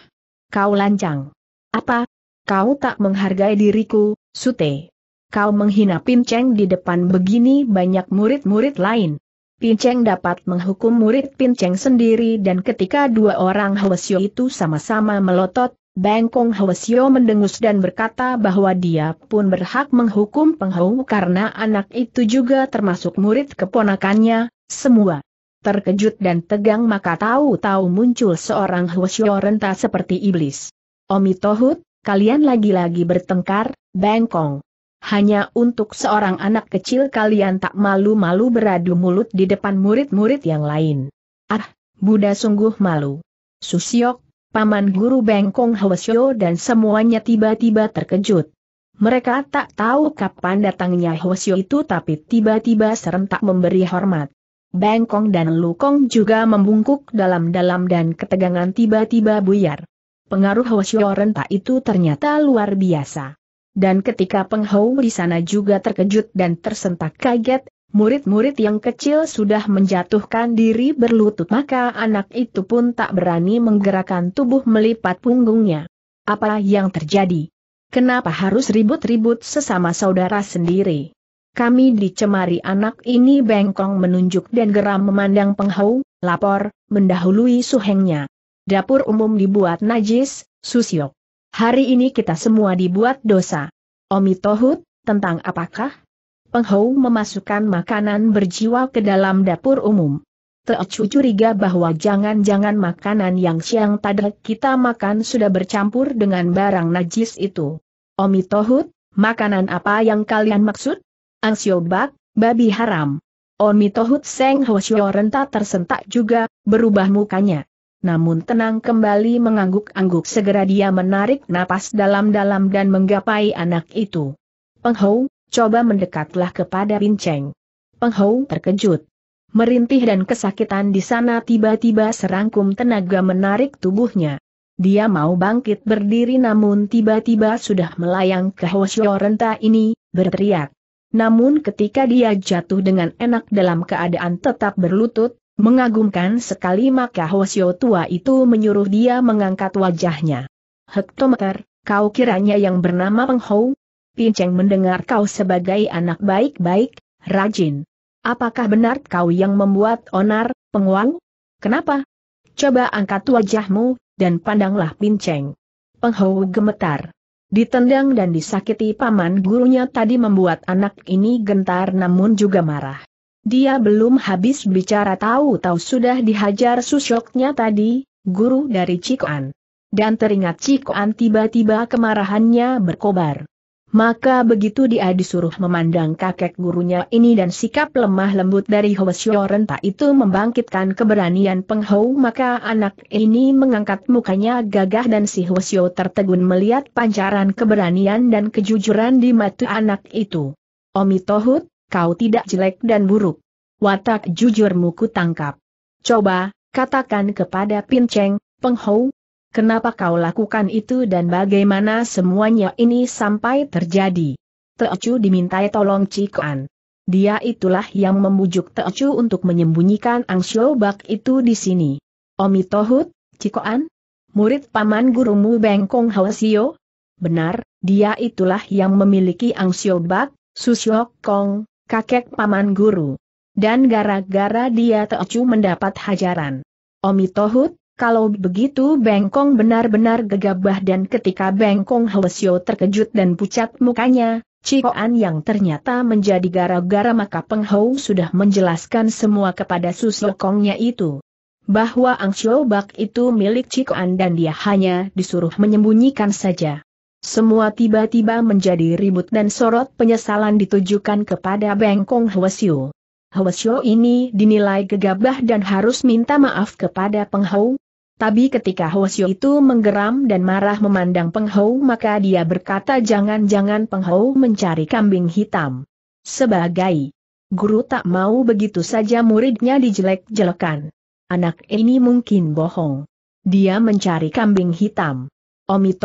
Kau lancang. Apa? Kau tak menghargai diriku, Sute. Kau menghina Pinceng di depan begini banyak murid-murid lain. Pinceng dapat menghukum murid Pinceng sendiri dan ketika dua orang Hwasyo itu sama-sama melotot, Bengkong Hwasyo mendengus dan berkata bahwa dia pun berhak menghukum penghau karena anak itu juga termasuk murid keponakannya, semua. Terkejut dan tegang maka tahu-tahu muncul seorang Hwasyo renta seperti iblis. Omi Tohut, kalian lagi-lagi bertengkar, Bengkong. Hanya untuk seorang anak kecil kalian tak malu-malu beradu mulut di depan murid-murid yang lain. Ah, Buddha sungguh malu. Susiok, Paman Guru Bengkong Hwasyo dan semuanya tiba-tiba terkejut. Mereka tak tahu kapan datangnya Hwasyo itu tapi tiba-tiba serentak memberi hormat. Bengkong dan Lukong juga membungkuk dalam-dalam dan ketegangan tiba-tiba buyar. Pengaruh Hwasyo rentak itu ternyata luar biasa. Dan ketika penghau di sana juga terkejut dan tersentak kaget, Murid-murid yang kecil sudah menjatuhkan diri berlutut maka anak itu pun tak berani menggerakkan tubuh melipat punggungnya. Apa yang terjadi? Kenapa harus ribut-ribut sesama saudara sendiri? Kami dicemari anak ini bengkong menunjuk dan geram memandang penghau, lapor, mendahului suhengnya. Dapur umum dibuat najis, susyok. Hari ini kita semua dibuat dosa. Omitohut, tentang apakah? Penghou memasukkan makanan berjiwa ke dalam dapur umum. Teocu curiga bahwa jangan-jangan makanan yang siang tadi kita makan sudah bercampur dengan barang najis itu. Omi makanan apa yang kalian maksud? Angsiobak, babi haram. Omi Tohut Seng Hoshio renta tersentak juga, berubah mukanya. Namun tenang kembali mengangguk-angguk segera dia menarik napas dalam-dalam dan menggapai anak itu. Penghou, coba mendekatlah kepada Cheng. Peng Hou terkejut. Merintih dan kesakitan di sana tiba-tiba serangkum tenaga menarik tubuhnya. Dia mau bangkit berdiri namun tiba-tiba sudah melayang ke Hoshio renta ini, berteriak. Namun ketika dia jatuh dengan enak dalam keadaan tetap berlutut, mengagumkan sekali maka Hoshio tua itu menyuruh dia mengangkat wajahnya. Hektometer, kau kiranya yang bernama Peng Hou, Pinceng mendengar kau sebagai anak baik-baik, rajin. Apakah benar kau yang membuat onar, penguang? Kenapa? Coba angkat wajahmu, dan pandanglah Pinceng. Penghau gemetar. Ditendang dan disakiti paman gurunya tadi membuat anak ini gentar namun juga marah. Dia belum habis bicara tahu-tahu sudah dihajar susoknya tadi, guru dari Cikoan. Dan teringat Cikoan tiba-tiba kemarahannya berkobar. Maka begitu dia disuruh memandang kakek gurunya ini dan sikap lemah lembut dari Hoesyo Renta itu membangkitkan keberanian Penghou maka anak ini mengangkat mukanya gagah dan si Hoesio tertegun melihat pancaran keberanian dan kejujuran di mata anak itu. Omi Tohut, kau tidak jelek dan buruk. Watak jujurmu ku tangkap. Coba, katakan kepada Pinceng, Penghou, Kenapa kau lakukan itu dan bagaimana semuanya ini sampai terjadi? Teocu dimintai tolong Cikuan. Dia itulah yang membujuk Teocu untuk menyembunyikan Angshio Bak itu di sini. Omi Tohut, Cikuan? Murid paman gurumu Bengkong Hawasio? Benar, dia itulah yang memiliki Angshio Bak, Susyok Kong, kakek paman guru. Dan gara-gara dia Teocu mendapat hajaran. Omi Tohut, kalau begitu Bengkong benar-benar gegabah dan ketika Bengkong Hwesio terkejut dan pucat mukanya, Cikoan yang ternyata menjadi gara-gara maka Peng Hou sudah menjelaskan semua kepada Suslokongnya itu. Bahwa Ang Xiao Bak itu milik Cikoan dan dia hanya disuruh menyembunyikan saja. Semua tiba-tiba menjadi ribut dan sorot penyesalan ditujukan kepada Bengkong Hwesio. Hwesio ini dinilai gegabah dan harus minta maaf kepada Peng Hou, tapi ketika Hosyo itu menggeram dan marah memandang Peng Hou maka dia berkata jangan-jangan Peng Hou mencari kambing hitam. Sebagai guru tak mau begitu saja muridnya dijelek-jelekan. Anak ini mungkin bohong. Dia mencari kambing hitam. Omi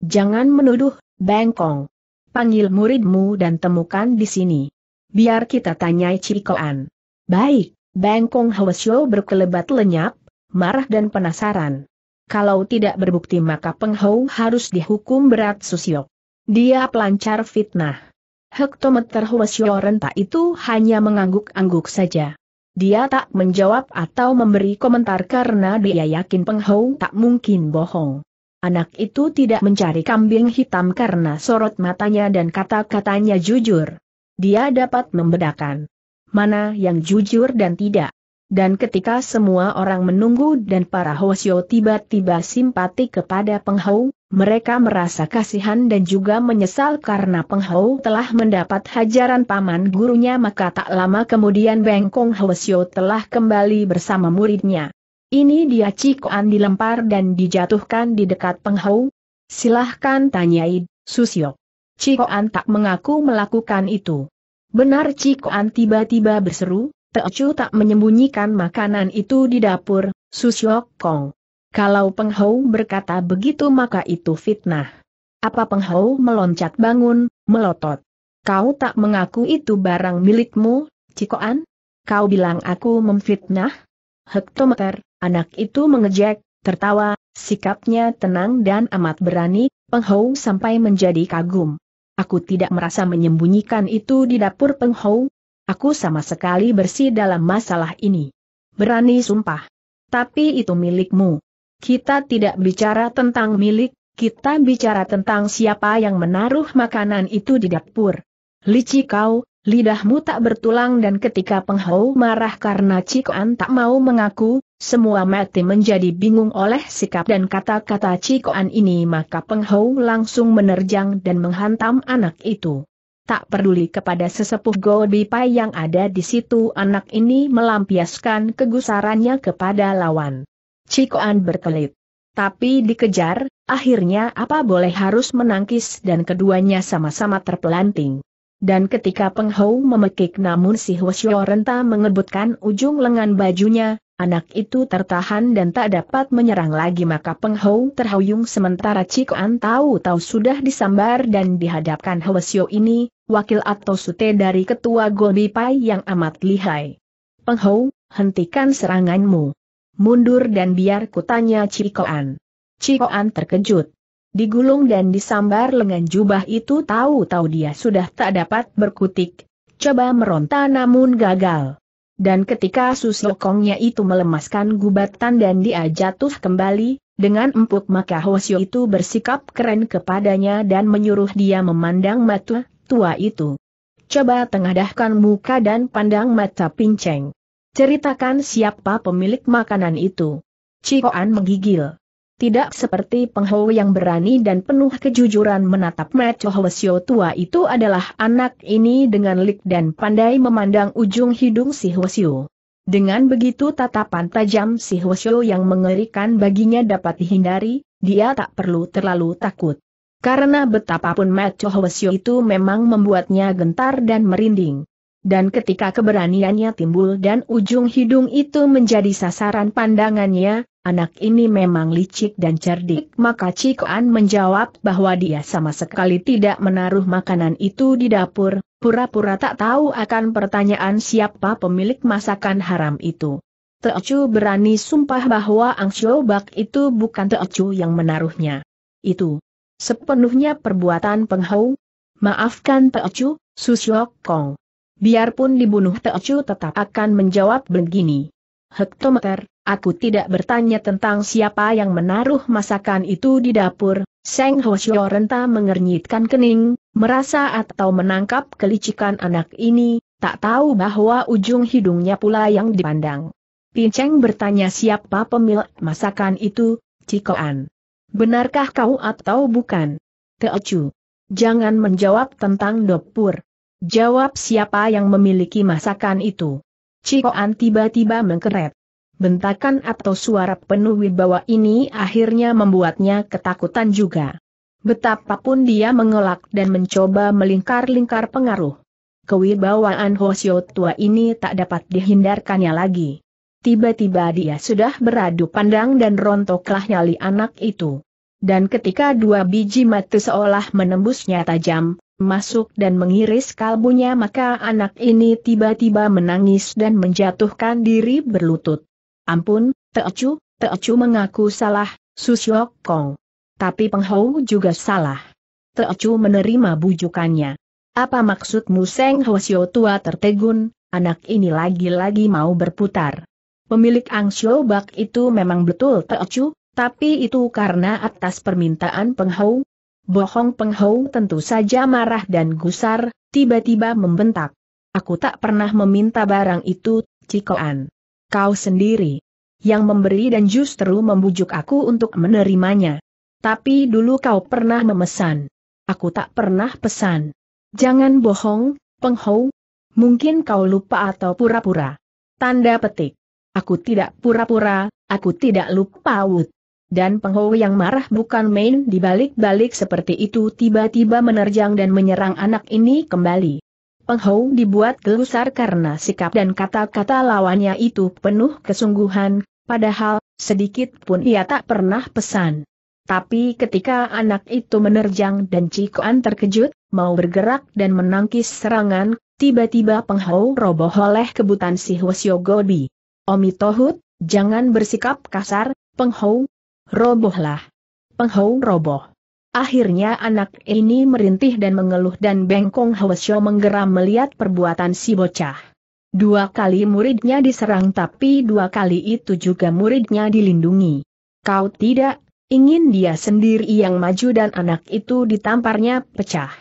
jangan menuduh, Bengkong. Panggil muridmu dan temukan di sini. Biar kita tanyai Cikoan. Baik, Bengkong Hwasyo berkelebat lenyap, marah dan penasaran. Kalau tidak berbukti maka Peng harus dihukum berat Susiok. Dia pelancar fitnah. Hektometer Huasyo renta itu hanya mengangguk-angguk saja. Dia tak menjawab atau memberi komentar karena dia yakin Peng tak mungkin bohong. Anak itu tidak mencari kambing hitam karena sorot matanya dan kata-katanya jujur. Dia dapat membedakan mana yang jujur dan tidak. Dan ketika semua orang menunggu dan para Hosyo tiba-tiba simpati kepada Peng Hau, mereka merasa kasihan dan juga menyesal karena Peng Hau telah mendapat hajaran paman gurunya maka tak lama kemudian Bengkong Hosyo telah kembali bersama muridnya. Ini dia Cikoan dilempar dan dijatuhkan di dekat Peng Hau. Silahkan tanyai, Susio. Cikoan tak mengaku melakukan itu. Benar Cikoan tiba-tiba berseru, Teochu tak menyembunyikan makanan itu di dapur, Susyok Kong. Kalau Peng berkata begitu maka itu fitnah. Apa Peng meloncat bangun, melotot. Kau tak mengaku itu barang milikmu, Cikoan? Kau bilang aku memfitnah? Hektometer, anak itu mengejek, tertawa, sikapnya tenang dan amat berani, Peng sampai menjadi kagum. Aku tidak merasa menyembunyikan itu di dapur Peng Aku sama sekali bersih dalam masalah ini. Berani sumpah. Tapi itu milikmu. Kita tidak bicara tentang milik, kita bicara tentang siapa yang menaruh makanan itu di dapur. Lici kau, lidahmu tak bertulang dan ketika penghau marah karena Cikoan tak mau mengaku, semua mati menjadi bingung oleh sikap dan kata-kata Cikoan ini maka penghau langsung menerjang dan menghantam anak itu tak peduli kepada sesepuh Godipai yang ada di situ anak ini melampiaskan kegusarannya kepada lawan. Cikoan berkelit. Tapi dikejar, akhirnya apa boleh harus menangkis dan keduanya sama-sama terpelanting. Dan ketika Peng Hou memekik namun si Hwasyo renta mengebutkan ujung lengan bajunya, Anak itu tertahan dan tak dapat menyerang lagi maka Peng Hou terhuyung sementara Cik An tahu-tahu sudah disambar dan dihadapkan Sio ini, wakil atau sute dari ketua Gobi Pai yang amat lihai. Peng Hou, hentikan seranganmu. Mundur dan biar kutanya Cik An. Cik An terkejut. Digulung dan disambar lengan jubah itu tahu-tahu dia sudah tak dapat berkutik. Coba meronta namun gagal dan ketika susokongnya itu melemaskan gubatan dan dia jatuh kembali, dengan empuk maka Hosyo itu bersikap keren kepadanya dan menyuruh dia memandang mata tua itu. Coba tengadahkan muka dan pandang mata pinceng. Ceritakan siapa pemilik makanan itu. Cikoan menggigil. Tidak seperti penghawa yang berani dan penuh kejujuran menatap Mecho Hwesyo tua itu adalah anak ini dengan lik dan pandai memandang ujung hidung si Hwesyo. Dengan begitu tatapan tajam si Hwesyo yang mengerikan baginya dapat dihindari, dia tak perlu terlalu takut. Karena betapapun Mecho Hwesyo itu memang membuatnya gentar dan merinding. Dan ketika keberaniannya timbul dan ujung hidung itu menjadi sasaran pandangannya, Anak ini memang licik dan cerdik. Maka Cikoan menjawab bahwa dia sama sekali tidak menaruh makanan itu di dapur, pura-pura tak tahu akan pertanyaan siapa pemilik masakan haram itu. Teocu berani sumpah bahwa Ang Bak itu bukan Teocu yang menaruhnya. Itu sepenuhnya perbuatan penghau. Maafkan Teocu, Susyok Kong. Biarpun dibunuh Teocu tetap akan menjawab begini. Hektometer, Aku tidak bertanya tentang siapa yang menaruh masakan itu di dapur, Seng Hoshio renta mengernyitkan kening, merasa atau menangkap kelicikan anak ini, tak tahu bahwa ujung hidungnya pula yang dipandang. Pinceng bertanya siapa pemilik masakan itu, Cikoan. Benarkah kau atau bukan? Teocu. Jangan menjawab tentang dapur. Jawab siapa yang memiliki masakan itu. Cikoan tiba-tiba mengkeret. Bentakan atau suara penuh wibawa ini akhirnya membuatnya ketakutan juga. Betapapun dia mengelak dan mencoba melingkar-lingkar pengaruh. Kewibawaan Hosyo tua ini tak dapat dihindarkannya lagi. Tiba-tiba dia sudah beradu pandang dan rontoklah nyali anak itu. Dan ketika dua biji mata seolah menembusnya tajam, masuk dan mengiris kalbunya maka anak ini tiba-tiba menangis dan menjatuhkan diri berlutut. Ampun, Teocu, Teocu mengaku salah, Susyok Kong. Tapi Penghou juga salah. Teocu menerima bujukannya. Apa maksudmu Seng Hwasyo tua tertegun, anak ini lagi-lagi mau berputar. Pemilik Angsyo Bak itu memang betul Teocu, tapi itu karena atas permintaan Penghou. Bohong Penghou tentu saja marah dan gusar, tiba-tiba membentak. Aku tak pernah meminta barang itu, Cikoan kau sendiri yang memberi dan justru membujuk aku untuk menerimanya. Tapi dulu kau pernah memesan. Aku tak pernah pesan. Jangan bohong, penghou. Mungkin kau lupa atau pura-pura. Tanda petik. Aku tidak pura-pura, aku tidak lupa wut. Dan penghou yang marah bukan main dibalik-balik seperti itu tiba-tiba menerjang dan menyerang anak ini kembali. Peng dibuat gelusar karena sikap dan kata-kata lawannya itu penuh kesungguhan, padahal, sedikit pun ia tak pernah pesan. Tapi ketika anak itu menerjang dan Cikoan terkejut, mau bergerak dan menangkis serangan, tiba-tiba Peng roboh oleh kebutan si Hwasyo Gobi. Omi Tohut, jangan bersikap kasar, Peng robohlah. Peng roboh. Akhirnya anak ini merintih dan mengeluh dan Bengkong Hwasyo menggeram melihat perbuatan si bocah. Dua kali muridnya diserang tapi dua kali itu juga muridnya dilindungi. Kau tidak ingin dia sendiri yang maju dan anak itu ditamparnya pecah.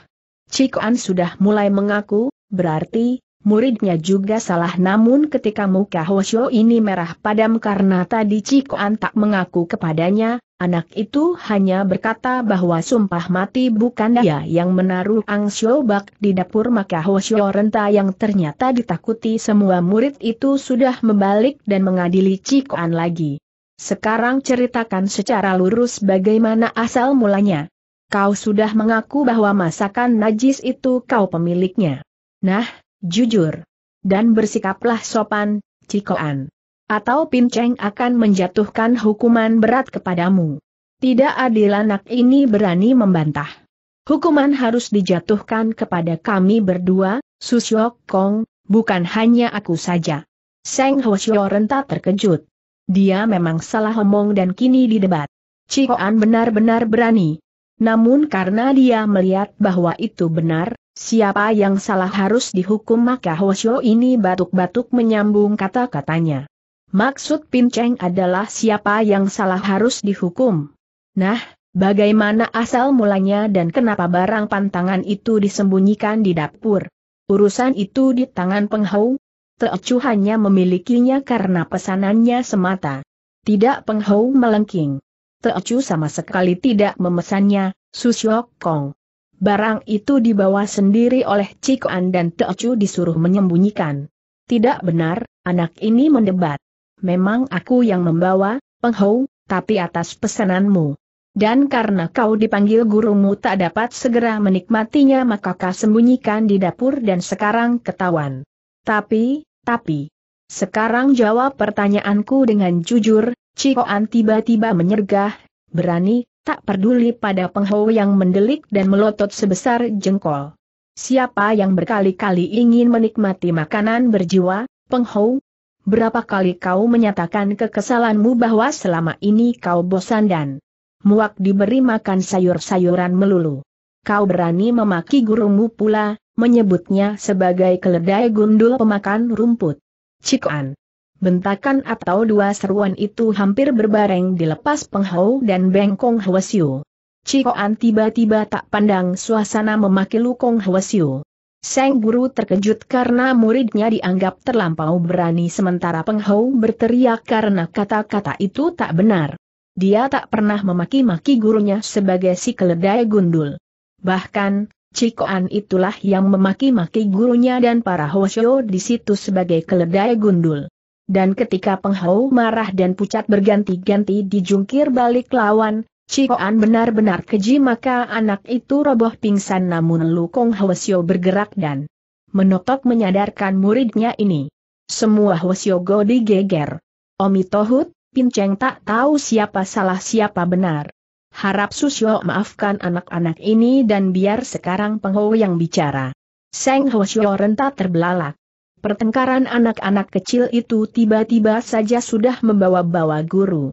Cikuan sudah mulai mengaku, berarti muridnya juga salah namun ketika muka Hwasyo ini merah padam karena tadi Cikuan tak mengaku kepadanya, Anak itu hanya berkata bahwa sumpah mati bukan dia yang menaruh Ang Bak di dapur maka Ho Renta yang ternyata ditakuti semua murid itu sudah membalik dan mengadili Cikoan lagi. Sekarang ceritakan secara lurus bagaimana asal mulanya. Kau sudah mengaku bahwa masakan najis itu kau pemiliknya. Nah, jujur. Dan bersikaplah sopan, Cikoan. Atau Pinceng akan menjatuhkan hukuman berat kepadamu. Tidak adil anak ini berani membantah. Hukuman harus dijatuhkan kepada kami berdua, Susyok Kong, bukan hanya aku saja. Seng Hoshio renta terkejut. Dia memang salah omong dan kini didebat. Cikoan benar-benar berani. Namun karena dia melihat bahwa itu benar, siapa yang salah harus dihukum maka Hoshio ini batuk-batuk menyambung kata-katanya. Maksud pinceng adalah siapa yang salah harus dihukum. Nah, bagaimana asal mulanya dan kenapa barang pantangan itu disembunyikan di dapur? Urusan itu di tangan Penghau. Teocu hanya memilikinya karena pesanannya semata. Tidak Penghau melengking. Teocu sama sekali tidak memesannya, Susyok Kong. Barang itu dibawa sendiri oleh Cikuan dan Teocu disuruh menyembunyikan. Tidak benar, anak ini mendebat memang aku yang membawa, penghou, tapi atas pesananmu. Dan karena kau dipanggil gurumu tak dapat segera menikmatinya maka kau sembunyikan di dapur dan sekarang ketahuan. Tapi, tapi. Sekarang jawab pertanyaanku dengan jujur, Cikoan tiba-tiba menyergah, berani, tak peduli pada penghou yang mendelik dan melotot sebesar jengkol. Siapa yang berkali-kali ingin menikmati makanan berjiwa, penghou, berapa kali kau menyatakan kekesalanmu bahwa selama ini kau bosan dan muak diberi makan sayur-sayuran melulu. Kau berani memaki gurumu pula, menyebutnya sebagai keledai gundul pemakan rumput. Cikuan. Bentakan atau dua seruan itu hampir berbareng dilepas penghau dan bengkong Hwasyu. Cikoan tiba-tiba tak pandang suasana memaki Lukong Hwasyu. Seng Guru terkejut karena muridnya dianggap terlampau berani sementara Peng Hou berteriak karena kata-kata itu tak benar. Dia tak pernah memaki-maki gurunya sebagai si keledai gundul. Bahkan, Cikoan itulah yang memaki-maki gurunya dan para Hoshio di situ sebagai keledai gundul. Dan ketika Peng Hou marah dan pucat berganti-ganti dijungkir balik lawan, Cikoan oh. benar-benar keji maka anak itu roboh pingsan namun Lukong Hwasyo bergerak dan menotok menyadarkan muridnya ini. Semua Hwasyo Go digeger. Omi Tohut, Pinceng tak tahu siapa salah siapa benar. Harap Susyo maafkan anak-anak ini dan biar sekarang Pengho yang bicara. Seng Hwasyo renta terbelalak. Pertengkaran anak-anak kecil itu tiba-tiba saja sudah membawa-bawa guru.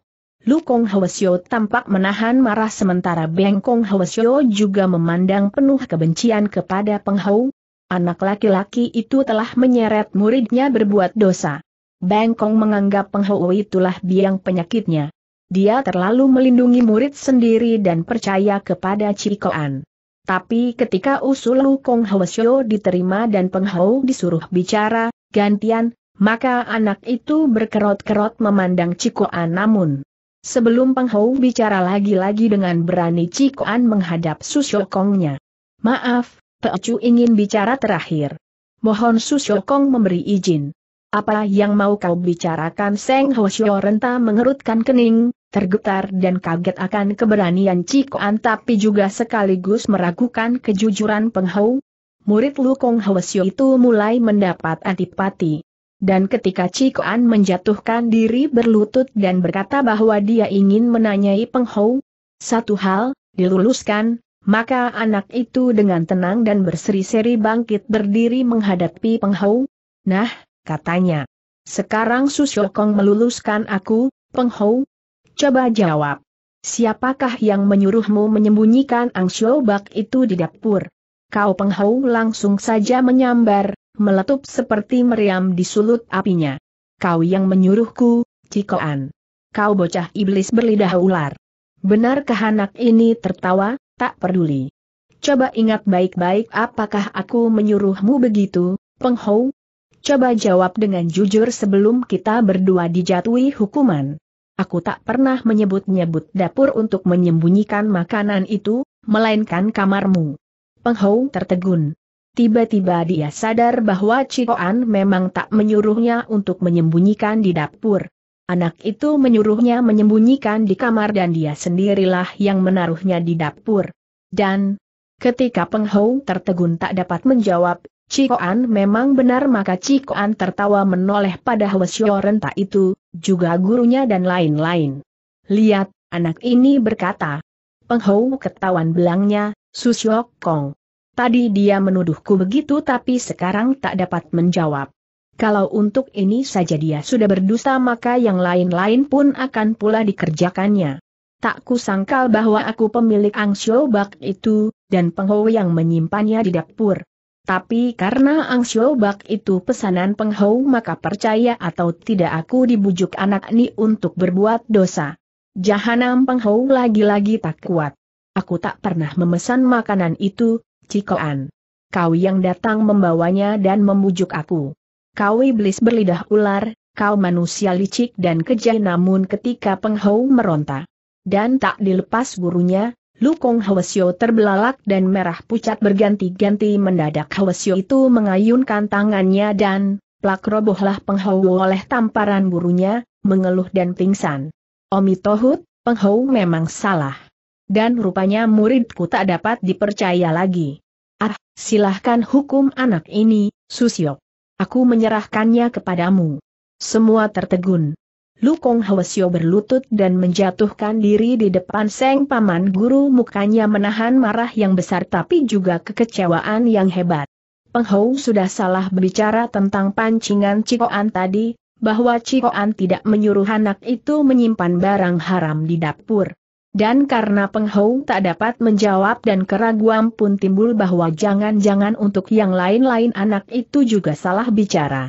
Lu Kong Hwasyo tampak menahan marah sementara Beng Kong Hwasyo juga memandang penuh kebencian kepada Penghau. Anak laki-laki itu telah menyeret muridnya berbuat dosa. Beng Kong menganggap Penghau itulah biang penyakitnya. Dia terlalu melindungi murid sendiri dan percaya kepada Cikoan. Tapi ketika usul Lu Kong Hwasyo diterima dan Penghau disuruh bicara, gantian, maka anak itu berkerot-kerot memandang Cikoan namun Sebelum Peng Hou bicara lagi-lagi dengan berani Cikoan menghadap Kongnya. Maaf, Pecu ingin bicara terakhir. Mohon Kong memberi izin. Apa yang mau kau bicarakan Seng Hoshio renta mengerutkan kening, tergetar dan kaget akan keberanian Cikoan tapi juga sekaligus meragukan kejujuran Peng Hou. Murid Lukong Hoshio itu mulai mendapat antipati. Dan ketika Cikoan menjatuhkan diri berlutut dan berkata bahwa dia ingin menanyai Penghou, satu hal, diluluskan, maka anak itu dengan tenang dan berseri-seri bangkit berdiri menghadapi Penghou. Nah, katanya. Sekarang Susyokong meluluskan aku, Penghou. Coba jawab. Siapakah yang menyuruhmu menyembunyikan Ang Bak itu di dapur? Kau Penghou langsung saja menyambar, meletup seperti meriam di sulut apinya. Kau yang menyuruhku, Cikoan. Kau bocah iblis berlidah ular. Benarkah anak ini tertawa, tak peduli. Coba ingat baik-baik apakah aku menyuruhmu begitu, Penghou? Coba jawab dengan jujur sebelum kita berdua dijatuhi hukuman. Aku tak pernah menyebut-nyebut dapur untuk menyembunyikan makanan itu, melainkan kamarmu. Penghou tertegun. Tiba-tiba dia sadar bahwa Cikoan memang tak menyuruhnya untuk menyembunyikan di dapur. Anak itu menyuruhnya menyembunyikan di kamar dan dia sendirilah yang menaruhnya di dapur. Dan ketika Peng Hou tertegun tak dapat menjawab, Cikoan memang benar maka Cikoan tertawa menoleh pada Hwasyo renta itu, juga gurunya dan lain-lain. Lihat, anak ini berkata. Peng Hou ketawan belangnya, Susyok Kong. Tadi dia menuduhku begitu tapi sekarang tak dapat menjawab. Kalau untuk ini saja dia sudah berdusta maka yang lain-lain pun akan pula dikerjakannya. Tak kusangkal bahwa aku pemilik bak itu, dan penghou yang menyimpannya di dapur. Tapi karena bak itu pesanan penghou maka percaya atau tidak aku dibujuk anak ini untuk berbuat dosa. Jahanam penghou lagi-lagi tak kuat. Aku tak pernah memesan makanan itu, Cikoan. Kau yang datang membawanya dan membujuk aku. Kau iblis berlidah ular, kau manusia licik dan kejam namun ketika penghau meronta. Dan tak dilepas gurunya, Lukong Hwasyo terbelalak dan merah pucat berganti-ganti mendadak Hwasyo itu mengayunkan tangannya dan, plak robohlah penghau oleh tamparan gurunya, mengeluh dan pingsan. Omitohut, penghau memang salah. Dan rupanya muridku tak dapat dipercaya lagi. Ah, silahkan hukum anak ini, Susio. Aku menyerahkannya kepadamu. Semua tertegun. Lukong Hwasyo berlutut dan menjatuhkan diri di depan Seng Paman Guru mukanya menahan marah yang besar tapi juga kekecewaan yang hebat. Penghou sudah salah berbicara tentang pancingan Cikoan tadi, bahwa Cikoan tidak menyuruh anak itu menyimpan barang haram di dapur. Dan karena Penghong tak dapat menjawab dan keraguan pun timbul bahwa jangan-jangan untuk yang lain-lain anak itu juga salah bicara.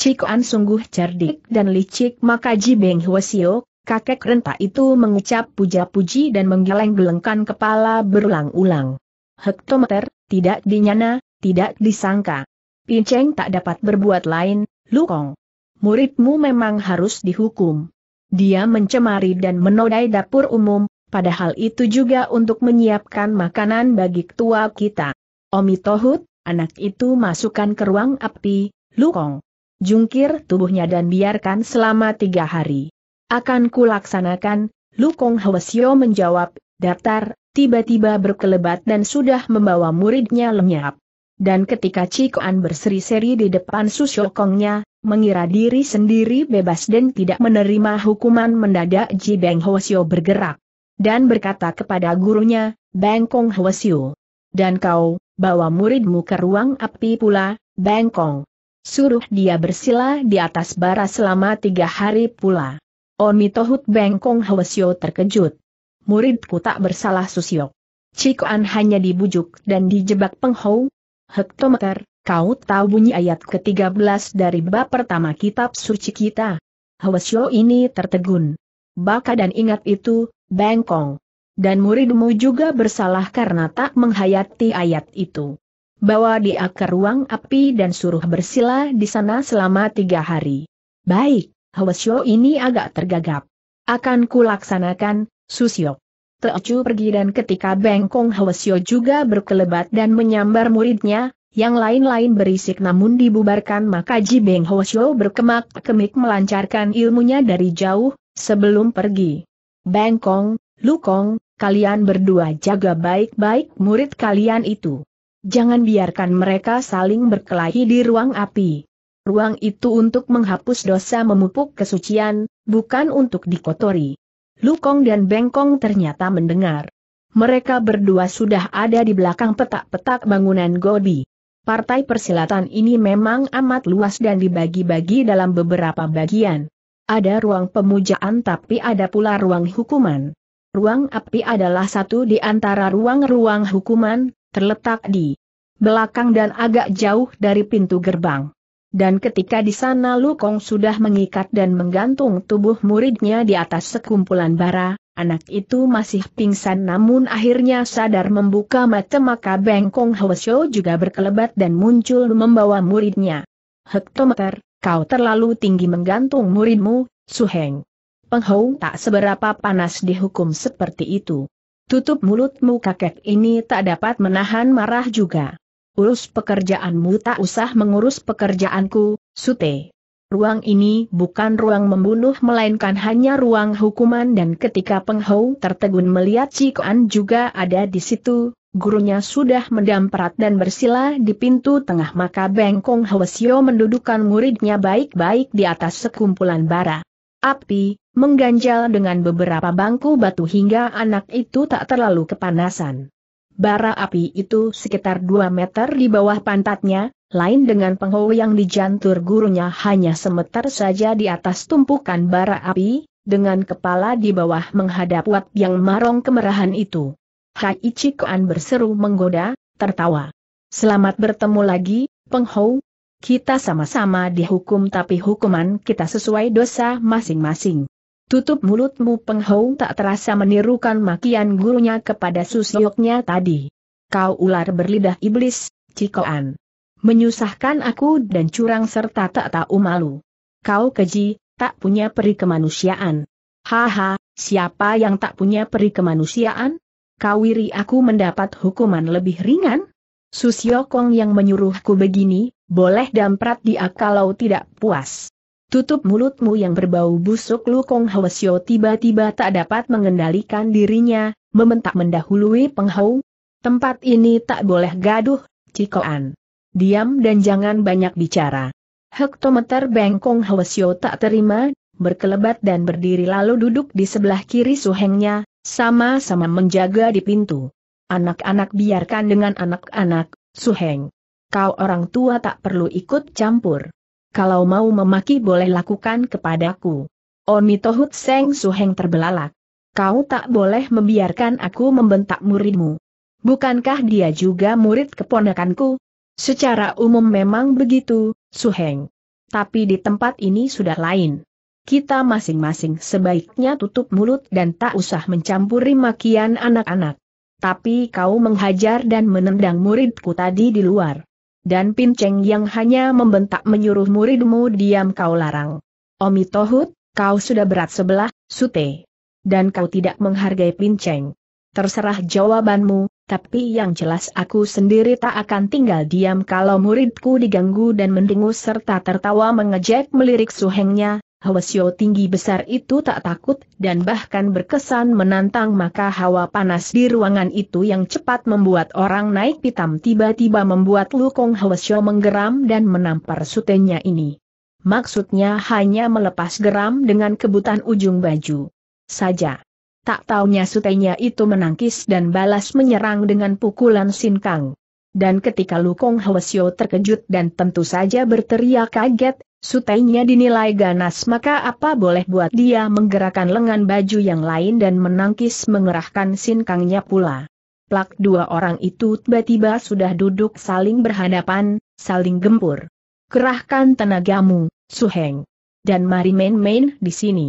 Cik An sungguh cerdik dan licik maka Ji Beng Hwasio, kakek renta itu mengucap puja-puji dan menggeleng-gelengkan kepala berulang-ulang. Hektometer, tidak dinyana, tidak disangka. Pinceng tak dapat berbuat lain, Lukong. Muridmu memang harus dihukum. Dia mencemari dan menodai dapur umum, Padahal itu juga untuk menyiapkan makanan bagi ketua kita. Omi Tohut, anak itu masukkan ke ruang api, Lukong. Jungkir tubuhnya dan biarkan selama tiga hari. Akan kulaksanakan, Lukong Hwasyo menjawab, datar, tiba-tiba berkelebat dan sudah membawa muridnya lenyap. Dan ketika Cikoan berseri-seri di depan Susyokongnya, mengira diri sendiri bebas dan tidak menerima hukuman mendadak Ji Beng Hwasyo bergerak dan berkata kepada gurunya, Bengkong Hwasyu. Dan kau, bawa muridmu ke ruang api pula, Bengkong. Suruh dia bersila di atas bara selama tiga hari pula. Onitohut Bengkong Hwasyu terkejut. Muridku tak bersalah susio. Cikoan hanya dibujuk dan dijebak penghau. Hektometer, kau tahu bunyi ayat ke-13 dari bab pertama kitab suci kita. Hwesyo ini tertegun. Baka dan ingat itu, Bengkong. Dan muridmu juga bersalah karena tak menghayati ayat itu. Bawa dia ke ruang api dan suruh bersila di sana selama tiga hari. Baik, Hwesyo ini agak tergagap. Akan kulaksanakan, Susyo. Teocu pergi dan ketika Bengkong Hwesyo juga berkelebat dan menyambar muridnya, yang lain-lain berisik namun dibubarkan maka Ji Beng Hwesyo berkemak-kemik melancarkan ilmunya dari jauh, sebelum pergi. Bengkong, Lukong, kalian berdua jaga baik-baik murid kalian itu. Jangan biarkan mereka saling berkelahi di ruang api. Ruang itu untuk menghapus dosa memupuk kesucian, bukan untuk dikotori. Lukong dan Bengkong ternyata mendengar. Mereka berdua sudah ada di belakang petak-petak bangunan Gobi. Partai persilatan ini memang amat luas dan dibagi-bagi dalam beberapa bagian. Ada ruang pemujaan tapi ada pula ruang hukuman. Ruang api adalah satu di antara ruang-ruang hukuman, terletak di belakang dan agak jauh dari pintu gerbang. Dan ketika di sana Lukong sudah mengikat dan menggantung tubuh muridnya di atas sekumpulan bara, anak itu masih pingsan namun akhirnya sadar membuka mata maka Bengkong Hwasyo juga berkelebat dan muncul membawa muridnya. Hektometer, kau terlalu tinggi menggantung muridmu, Su Suheng. Penghong tak seberapa panas dihukum seperti itu. Tutup mulutmu kakek ini tak dapat menahan marah juga. Urus pekerjaanmu tak usah mengurus pekerjaanku, Sute. Ruang ini bukan ruang membunuh melainkan hanya ruang hukuman dan ketika Penghou tertegun melihat Cikuan juga ada di situ, gurunya sudah mendamprat dan bersila di pintu tengah maka Bengkong Hwasyo mendudukan muridnya baik-baik di atas sekumpulan bara. Api, mengganjal dengan beberapa bangku batu hingga anak itu tak terlalu kepanasan. Bara api itu sekitar 2 meter di bawah pantatnya, lain dengan pengho yang dijantur gurunya hanya semeter saja di atas tumpukan bara api, dengan kepala di bawah menghadap Wat yang marong kemerahan itu. Hai Ichikoan berseru menggoda, tertawa. Selamat bertemu lagi, Penghou. Kita sama-sama dihukum tapi hukuman kita sesuai dosa masing-masing. Tutup mulutmu Penghou tak terasa menirukan makian gurunya kepada Susyoknya tadi. Kau ular berlidah iblis, Cikoan. Menyusahkan aku dan curang serta tak tahu malu. Kau keji, tak punya peri kemanusiaan. Haha, siapa yang tak punya peri kemanusiaan? kawiri aku mendapat hukuman lebih ringan? Susio Kong yang menyuruhku begini, boleh damprat dia kalau tidak puas. Tutup mulutmu yang berbau busuk Lu Kong Hwasyo tiba-tiba tak dapat mengendalikan dirinya, mementak mendahului penghau. Tempat ini tak boleh gaduh, Cikoan. Diam dan jangan banyak bicara. Hektometer bengkong Hwasyo tak terima, berkelebat dan berdiri lalu duduk di sebelah kiri suhengnya, sama-sama menjaga di pintu. Anak-anak biarkan dengan anak-anak, Suheng. Kau orang tua tak perlu ikut campur. Kalau mau memaki boleh lakukan kepadaku. Oni Tohut Seng Suheng terbelalak. Kau tak boleh membiarkan aku membentak muridmu. Bukankah dia juga murid keponakanku? Secara umum memang begitu, Suheng. Tapi di tempat ini sudah lain kita masing-masing sebaiknya tutup mulut dan tak usah mencampuri makian anak-anak. Tapi kau menghajar dan menendang muridku tadi di luar. Dan pinceng yang hanya membentak menyuruh muridmu diam kau larang. Omi Tohut, kau sudah berat sebelah, sute. Dan kau tidak menghargai pinceng. Terserah jawabanmu, tapi yang jelas aku sendiri tak akan tinggal diam kalau muridku diganggu dan mendengus serta tertawa mengejek melirik suhengnya, Hwasyo tinggi besar itu tak takut dan bahkan berkesan menantang maka hawa panas di ruangan itu yang cepat membuat orang naik pitam tiba-tiba membuat Lukong Hwasyo menggeram dan menampar sutenya ini. Maksudnya hanya melepas geram dengan kebutan ujung baju saja. Tak taunya sutenya itu menangkis dan balas menyerang dengan pukulan sinkang. Dan ketika Lukong Hwasyo terkejut dan tentu saja berteriak kaget, Sutainya dinilai ganas maka apa boleh buat dia menggerakkan lengan baju yang lain dan menangkis mengerahkan sinkangnya pula. Plak dua orang itu tiba-tiba sudah duduk saling berhadapan, saling gempur. Kerahkan tenagamu, Suheng. Dan mari main-main di sini.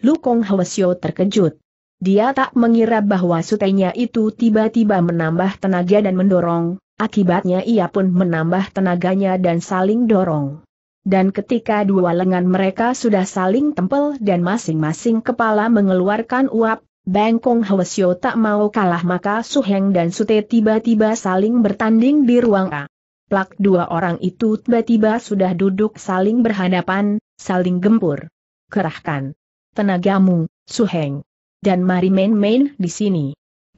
Lu Kong Lukong Hwasyo terkejut. Dia tak mengira bahwa sutainya itu tiba-tiba menambah tenaga dan mendorong, akibatnya ia pun menambah tenaganya dan saling dorong. Dan ketika dua lengan mereka sudah saling tempel dan masing-masing kepala mengeluarkan uap, Bengkong Hwasyo tak mau kalah maka Suheng dan Sute tiba-tiba saling bertanding di ruang A. Plak dua orang itu tiba-tiba sudah duduk saling berhadapan, saling gempur. Kerahkan tenagamu, Suheng. Dan mari main-main di sini.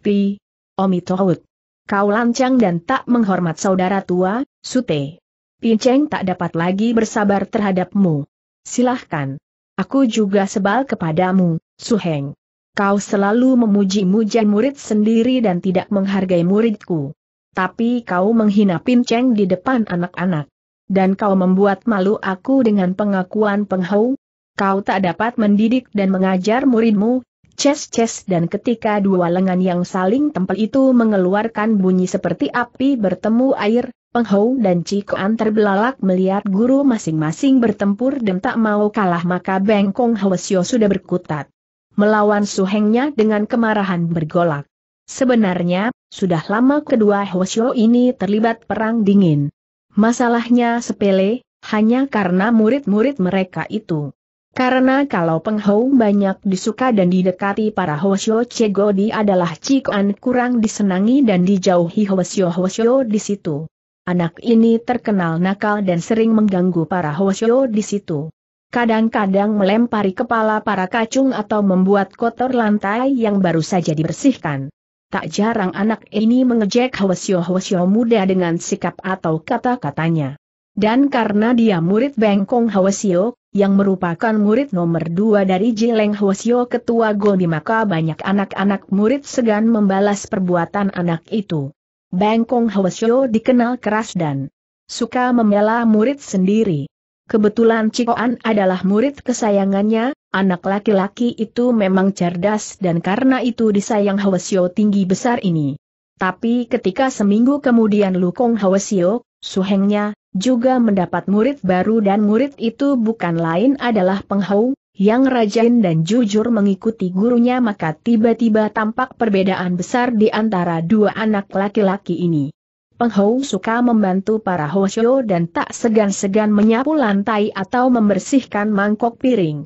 Pi, Omitohut. Kau lancang dan tak menghormat saudara tua, Sute. Pinceng tak dapat lagi bersabar terhadapmu. Silahkan. Aku juga sebal kepadamu, Su Heng. Kau selalu memuji-muja murid sendiri dan tidak menghargai muridku. Tapi kau menghina Pinceng di depan anak-anak. Dan kau membuat malu aku dengan pengakuan penghau. Kau tak dapat mendidik dan mengajar muridmu, ces-ces dan ketika dua lengan yang saling tempel itu mengeluarkan bunyi seperti api bertemu air, Peng Hou dan Cikoan terbelalak melihat guru masing-masing bertempur dan tak mau kalah maka Bengkong Hwasyo sudah berkutat. Melawan suhengnya dengan kemarahan bergolak. Sebenarnya, sudah lama kedua Hwasyo ini terlibat perang dingin. Masalahnya sepele, hanya karena murid-murid mereka itu. Karena kalau Peng Hou banyak disuka dan didekati para Hwasyo Cegodi adalah Cikoan kurang disenangi dan dijauhi Hwasyo-Hwasyo di situ. Anak ini terkenal nakal dan sering mengganggu para Hosyo di situ. Kadang-kadang melempari kepala para kacung atau membuat kotor lantai yang baru saja dibersihkan. Tak jarang anak ini mengejek Hwasyo-Hwasyo muda dengan sikap atau kata-katanya. Dan karena dia murid Bengkong Hwasyo, yang merupakan murid nomor dua dari Jileng Hwasyo ketua Gomi maka banyak anak-anak murid segan membalas perbuatan anak itu. Bangkong Hwasyo dikenal keras dan suka membela murid sendiri. Kebetulan Cikoan adalah murid kesayangannya, anak laki-laki itu memang cerdas dan karena itu disayang Hwasyo tinggi besar ini. Tapi ketika seminggu kemudian Lukong Hwasyo, suhengnya, juga mendapat murid baru dan murid itu bukan lain adalah Penghau, yang rajin dan jujur mengikuti gurunya maka tiba-tiba tampak perbedaan besar di antara dua anak laki-laki ini. Penghou suka membantu para Hoshio dan tak segan-segan menyapu lantai atau membersihkan mangkok piring.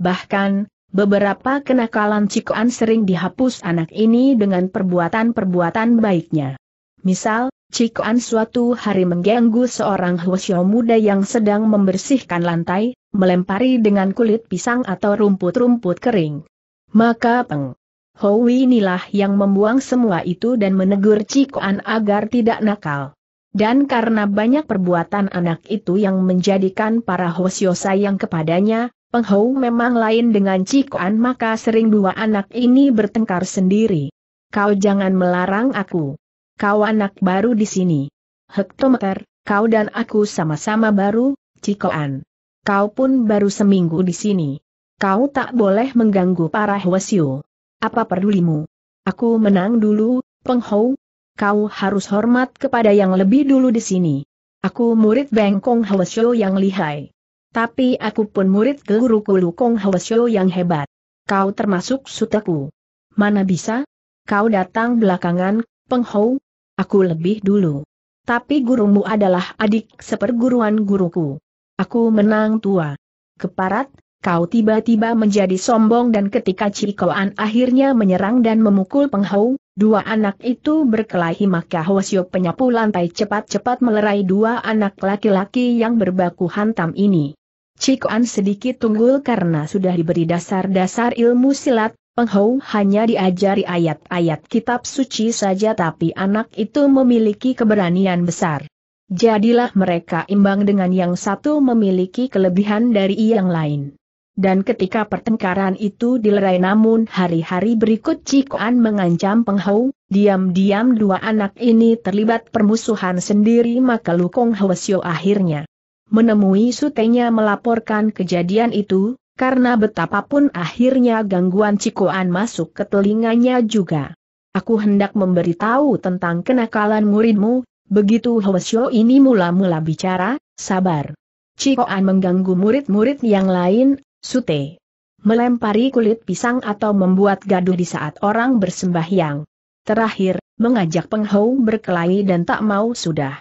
Bahkan, beberapa kenakalan cikuan sering dihapus anak ini dengan perbuatan-perbuatan baiknya. Misal, cikuan suatu hari mengganggu seorang Hoshio muda yang sedang membersihkan lantai, melempari dengan kulit pisang atau rumput-rumput kering. Maka Peng Howi inilah yang membuang semua itu dan menegur Cikoan agar tidak nakal. Dan karena banyak perbuatan anak itu yang menjadikan para Hosyo sayang kepadanya, Peng Hou memang lain dengan Cikoan maka sering dua anak ini bertengkar sendiri. Kau jangan melarang aku. Kau anak baru di sini. Hektometer, kau dan aku sama-sama baru, Cikoan. Kau pun baru seminggu di sini. Kau tak boleh mengganggu para Hwasyu. Apa pedulimu? Aku menang dulu, Penghou. Kau harus hormat kepada yang lebih dulu di sini. Aku murid Bengkong Hwasyu yang lihai. Tapi aku pun murid guruku Lukong Hwasyu yang hebat. Kau termasuk suteku. Mana bisa? Kau datang belakangan, Penghou. Aku lebih dulu. Tapi gurumu adalah adik seperguruan guruku. Aku menang tua. Keparat, kau tiba-tiba menjadi sombong dan ketika Cikoan akhirnya menyerang dan memukul penghau, dua anak itu berkelahi maka Hwasyo penyapu lantai cepat-cepat melerai dua anak laki-laki yang berbaku hantam ini. Cikoan sedikit tunggul karena sudah diberi dasar-dasar ilmu silat, Penghau hanya diajari ayat-ayat kitab suci saja tapi anak itu memiliki keberanian besar jadilah mereka imbang dengan yang satu memiliki kelebihan dari yang lain. Dan ketika pertengkaran itu dilerai namun hari-hari berikut Cikoan mengancam Penghau, diam-diam dua anak ini terlibat permusuhan sendiri maka Lukong Hwasyo akhirnya menemui sutenya melaporkan kejadian itu, karena betapapun akhirnya gangguan Cikoan masuk ke telinganya juga. Aku hendak memberitahu tentang kenakalan muridmu, Begitu Hoesyo ini mula-mula bicara, sabar. Cikoan mengganggu murid-murid yang lain, sute. Melempari kulit pisang atau membuat gaduh di saat orang bersembahyang. Terakhir, mengajak penghau berkelahi dan tak mau sudah.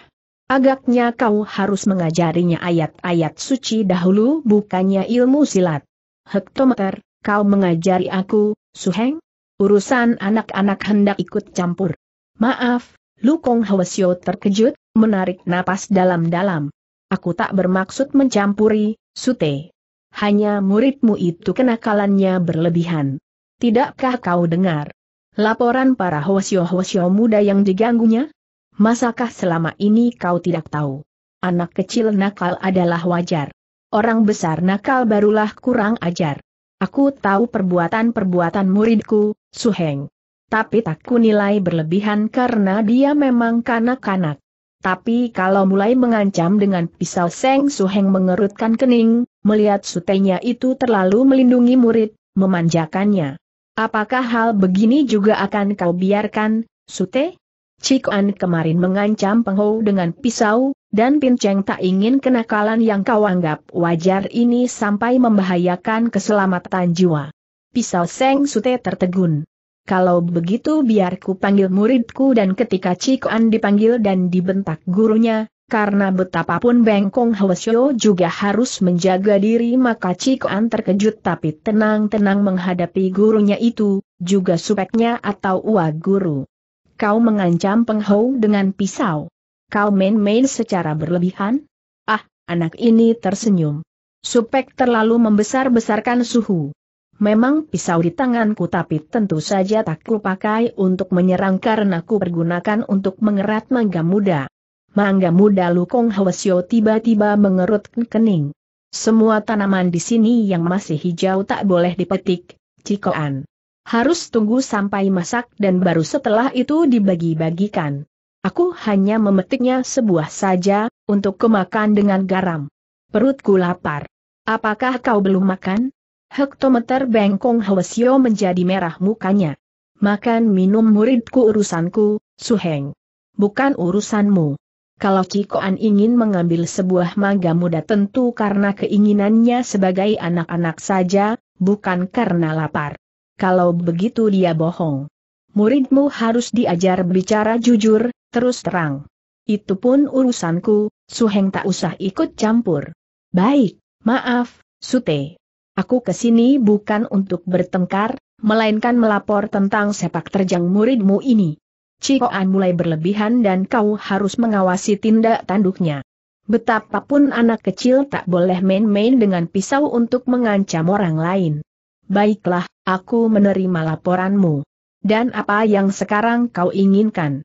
Agaknya kau harus mengajarinya ayat-ayat suci dahulu bukannya ilmu silat. Hektometer, kau mengajari aku, Suheng? Urusan anak-anak hendak ikut campur. Maaf, Lukong Hwasyo terkejut, menarik napas dalam-dalam. Aku tak bermaksud mencampuri, Sute. Hanya muridmu itu kenakalannya berlebihan. Tidakkah kau dengar? Laporan para Hwasyo-Hwasyo muda yang diganggunya? Masakah selama ini kau tidak tahu? Anak kecil nakal adalah wajar. Orang besar nakal barulah kurang ajar. Aku tahu perbuatan-perbuatan muridku, Suheng tapi tak kunilai berlebihan karena dia memang kanak-kanak. Tapi kalau mulai mengancam dengan pisau Seng Suheng mengerutkan kening, melihat sutenya itu terlalu melindungi murid, memanjakannya. Apakah hal begini juga akan kau biarkan, Sute? Cikuan kemarin mengancam Penghou dengan pisau, dan Pinceng tak ingin kenakalan yang kau anggap wajar ini sampai membahayakan keselamatan jiwa. Pisau Seng Sute tertegun. Kalau begitu biar ku panggil muridku dan ketika Cikoan dipanggil dan dibentak gurunya, karena betapapun Bengkong Hwasyo juga harus menjaga diri maka Cikoan terkejut tapi tenang-tenang menghadapi gurunya itu, juga supeknya atau uang guru. Kau mengancam Penghau dengan pisau. Kau main-main secara berlebihan? Ah, anak ini tersenyum. Supek terlalu membesar-besarkan suhu. Memang pisau di tanganku tapi tentu saja tak kupakai untuk menyerang karena ku pergunakan untuk mengerat mangga muda. Mangga muda Lukong Hwasyo tiba-tiba mengerut kening. Semua tanaman di sini yang masih hijau tak boleh dipetik, Cikoan. Harus tunggu sampai masak dan baru setelah itu dibagi-bagikan. Aku hanya memetiknya sebuah saja, untuk kemakan dengan garam. Perutku lapar. Apakah kau belum makan? Hektometer bengkong Hwasyo menjadi merah mukanya. Makan minum muridku urusanku, Suheng. Bukan urusanmu. Kalau Cikoan ingin mengambil sebuah mangga muda tentu karena keinginannya sebagai anak-anak saja, bukan karena lapar. Kalau begitu dia bohong. Muridmu harus diajar bicara jujur, terus terang. Itu pun urusanku, Suheng tak usah ikut campur. Baik, maaf, Sute. Aku kesini bukan untuk bertengkar, melainkan melapor tentang sepak terjang muridmu ini. Cikoan mulai berlebihan dan kau harus mengawasi tindak tanduknya. Betapapun anak kecil tak boleh main-main dengan pisau untuk mengancam orang lain. Baiklah, aku menerima laporanmu. Dan apa yang sekarang kau inginkan?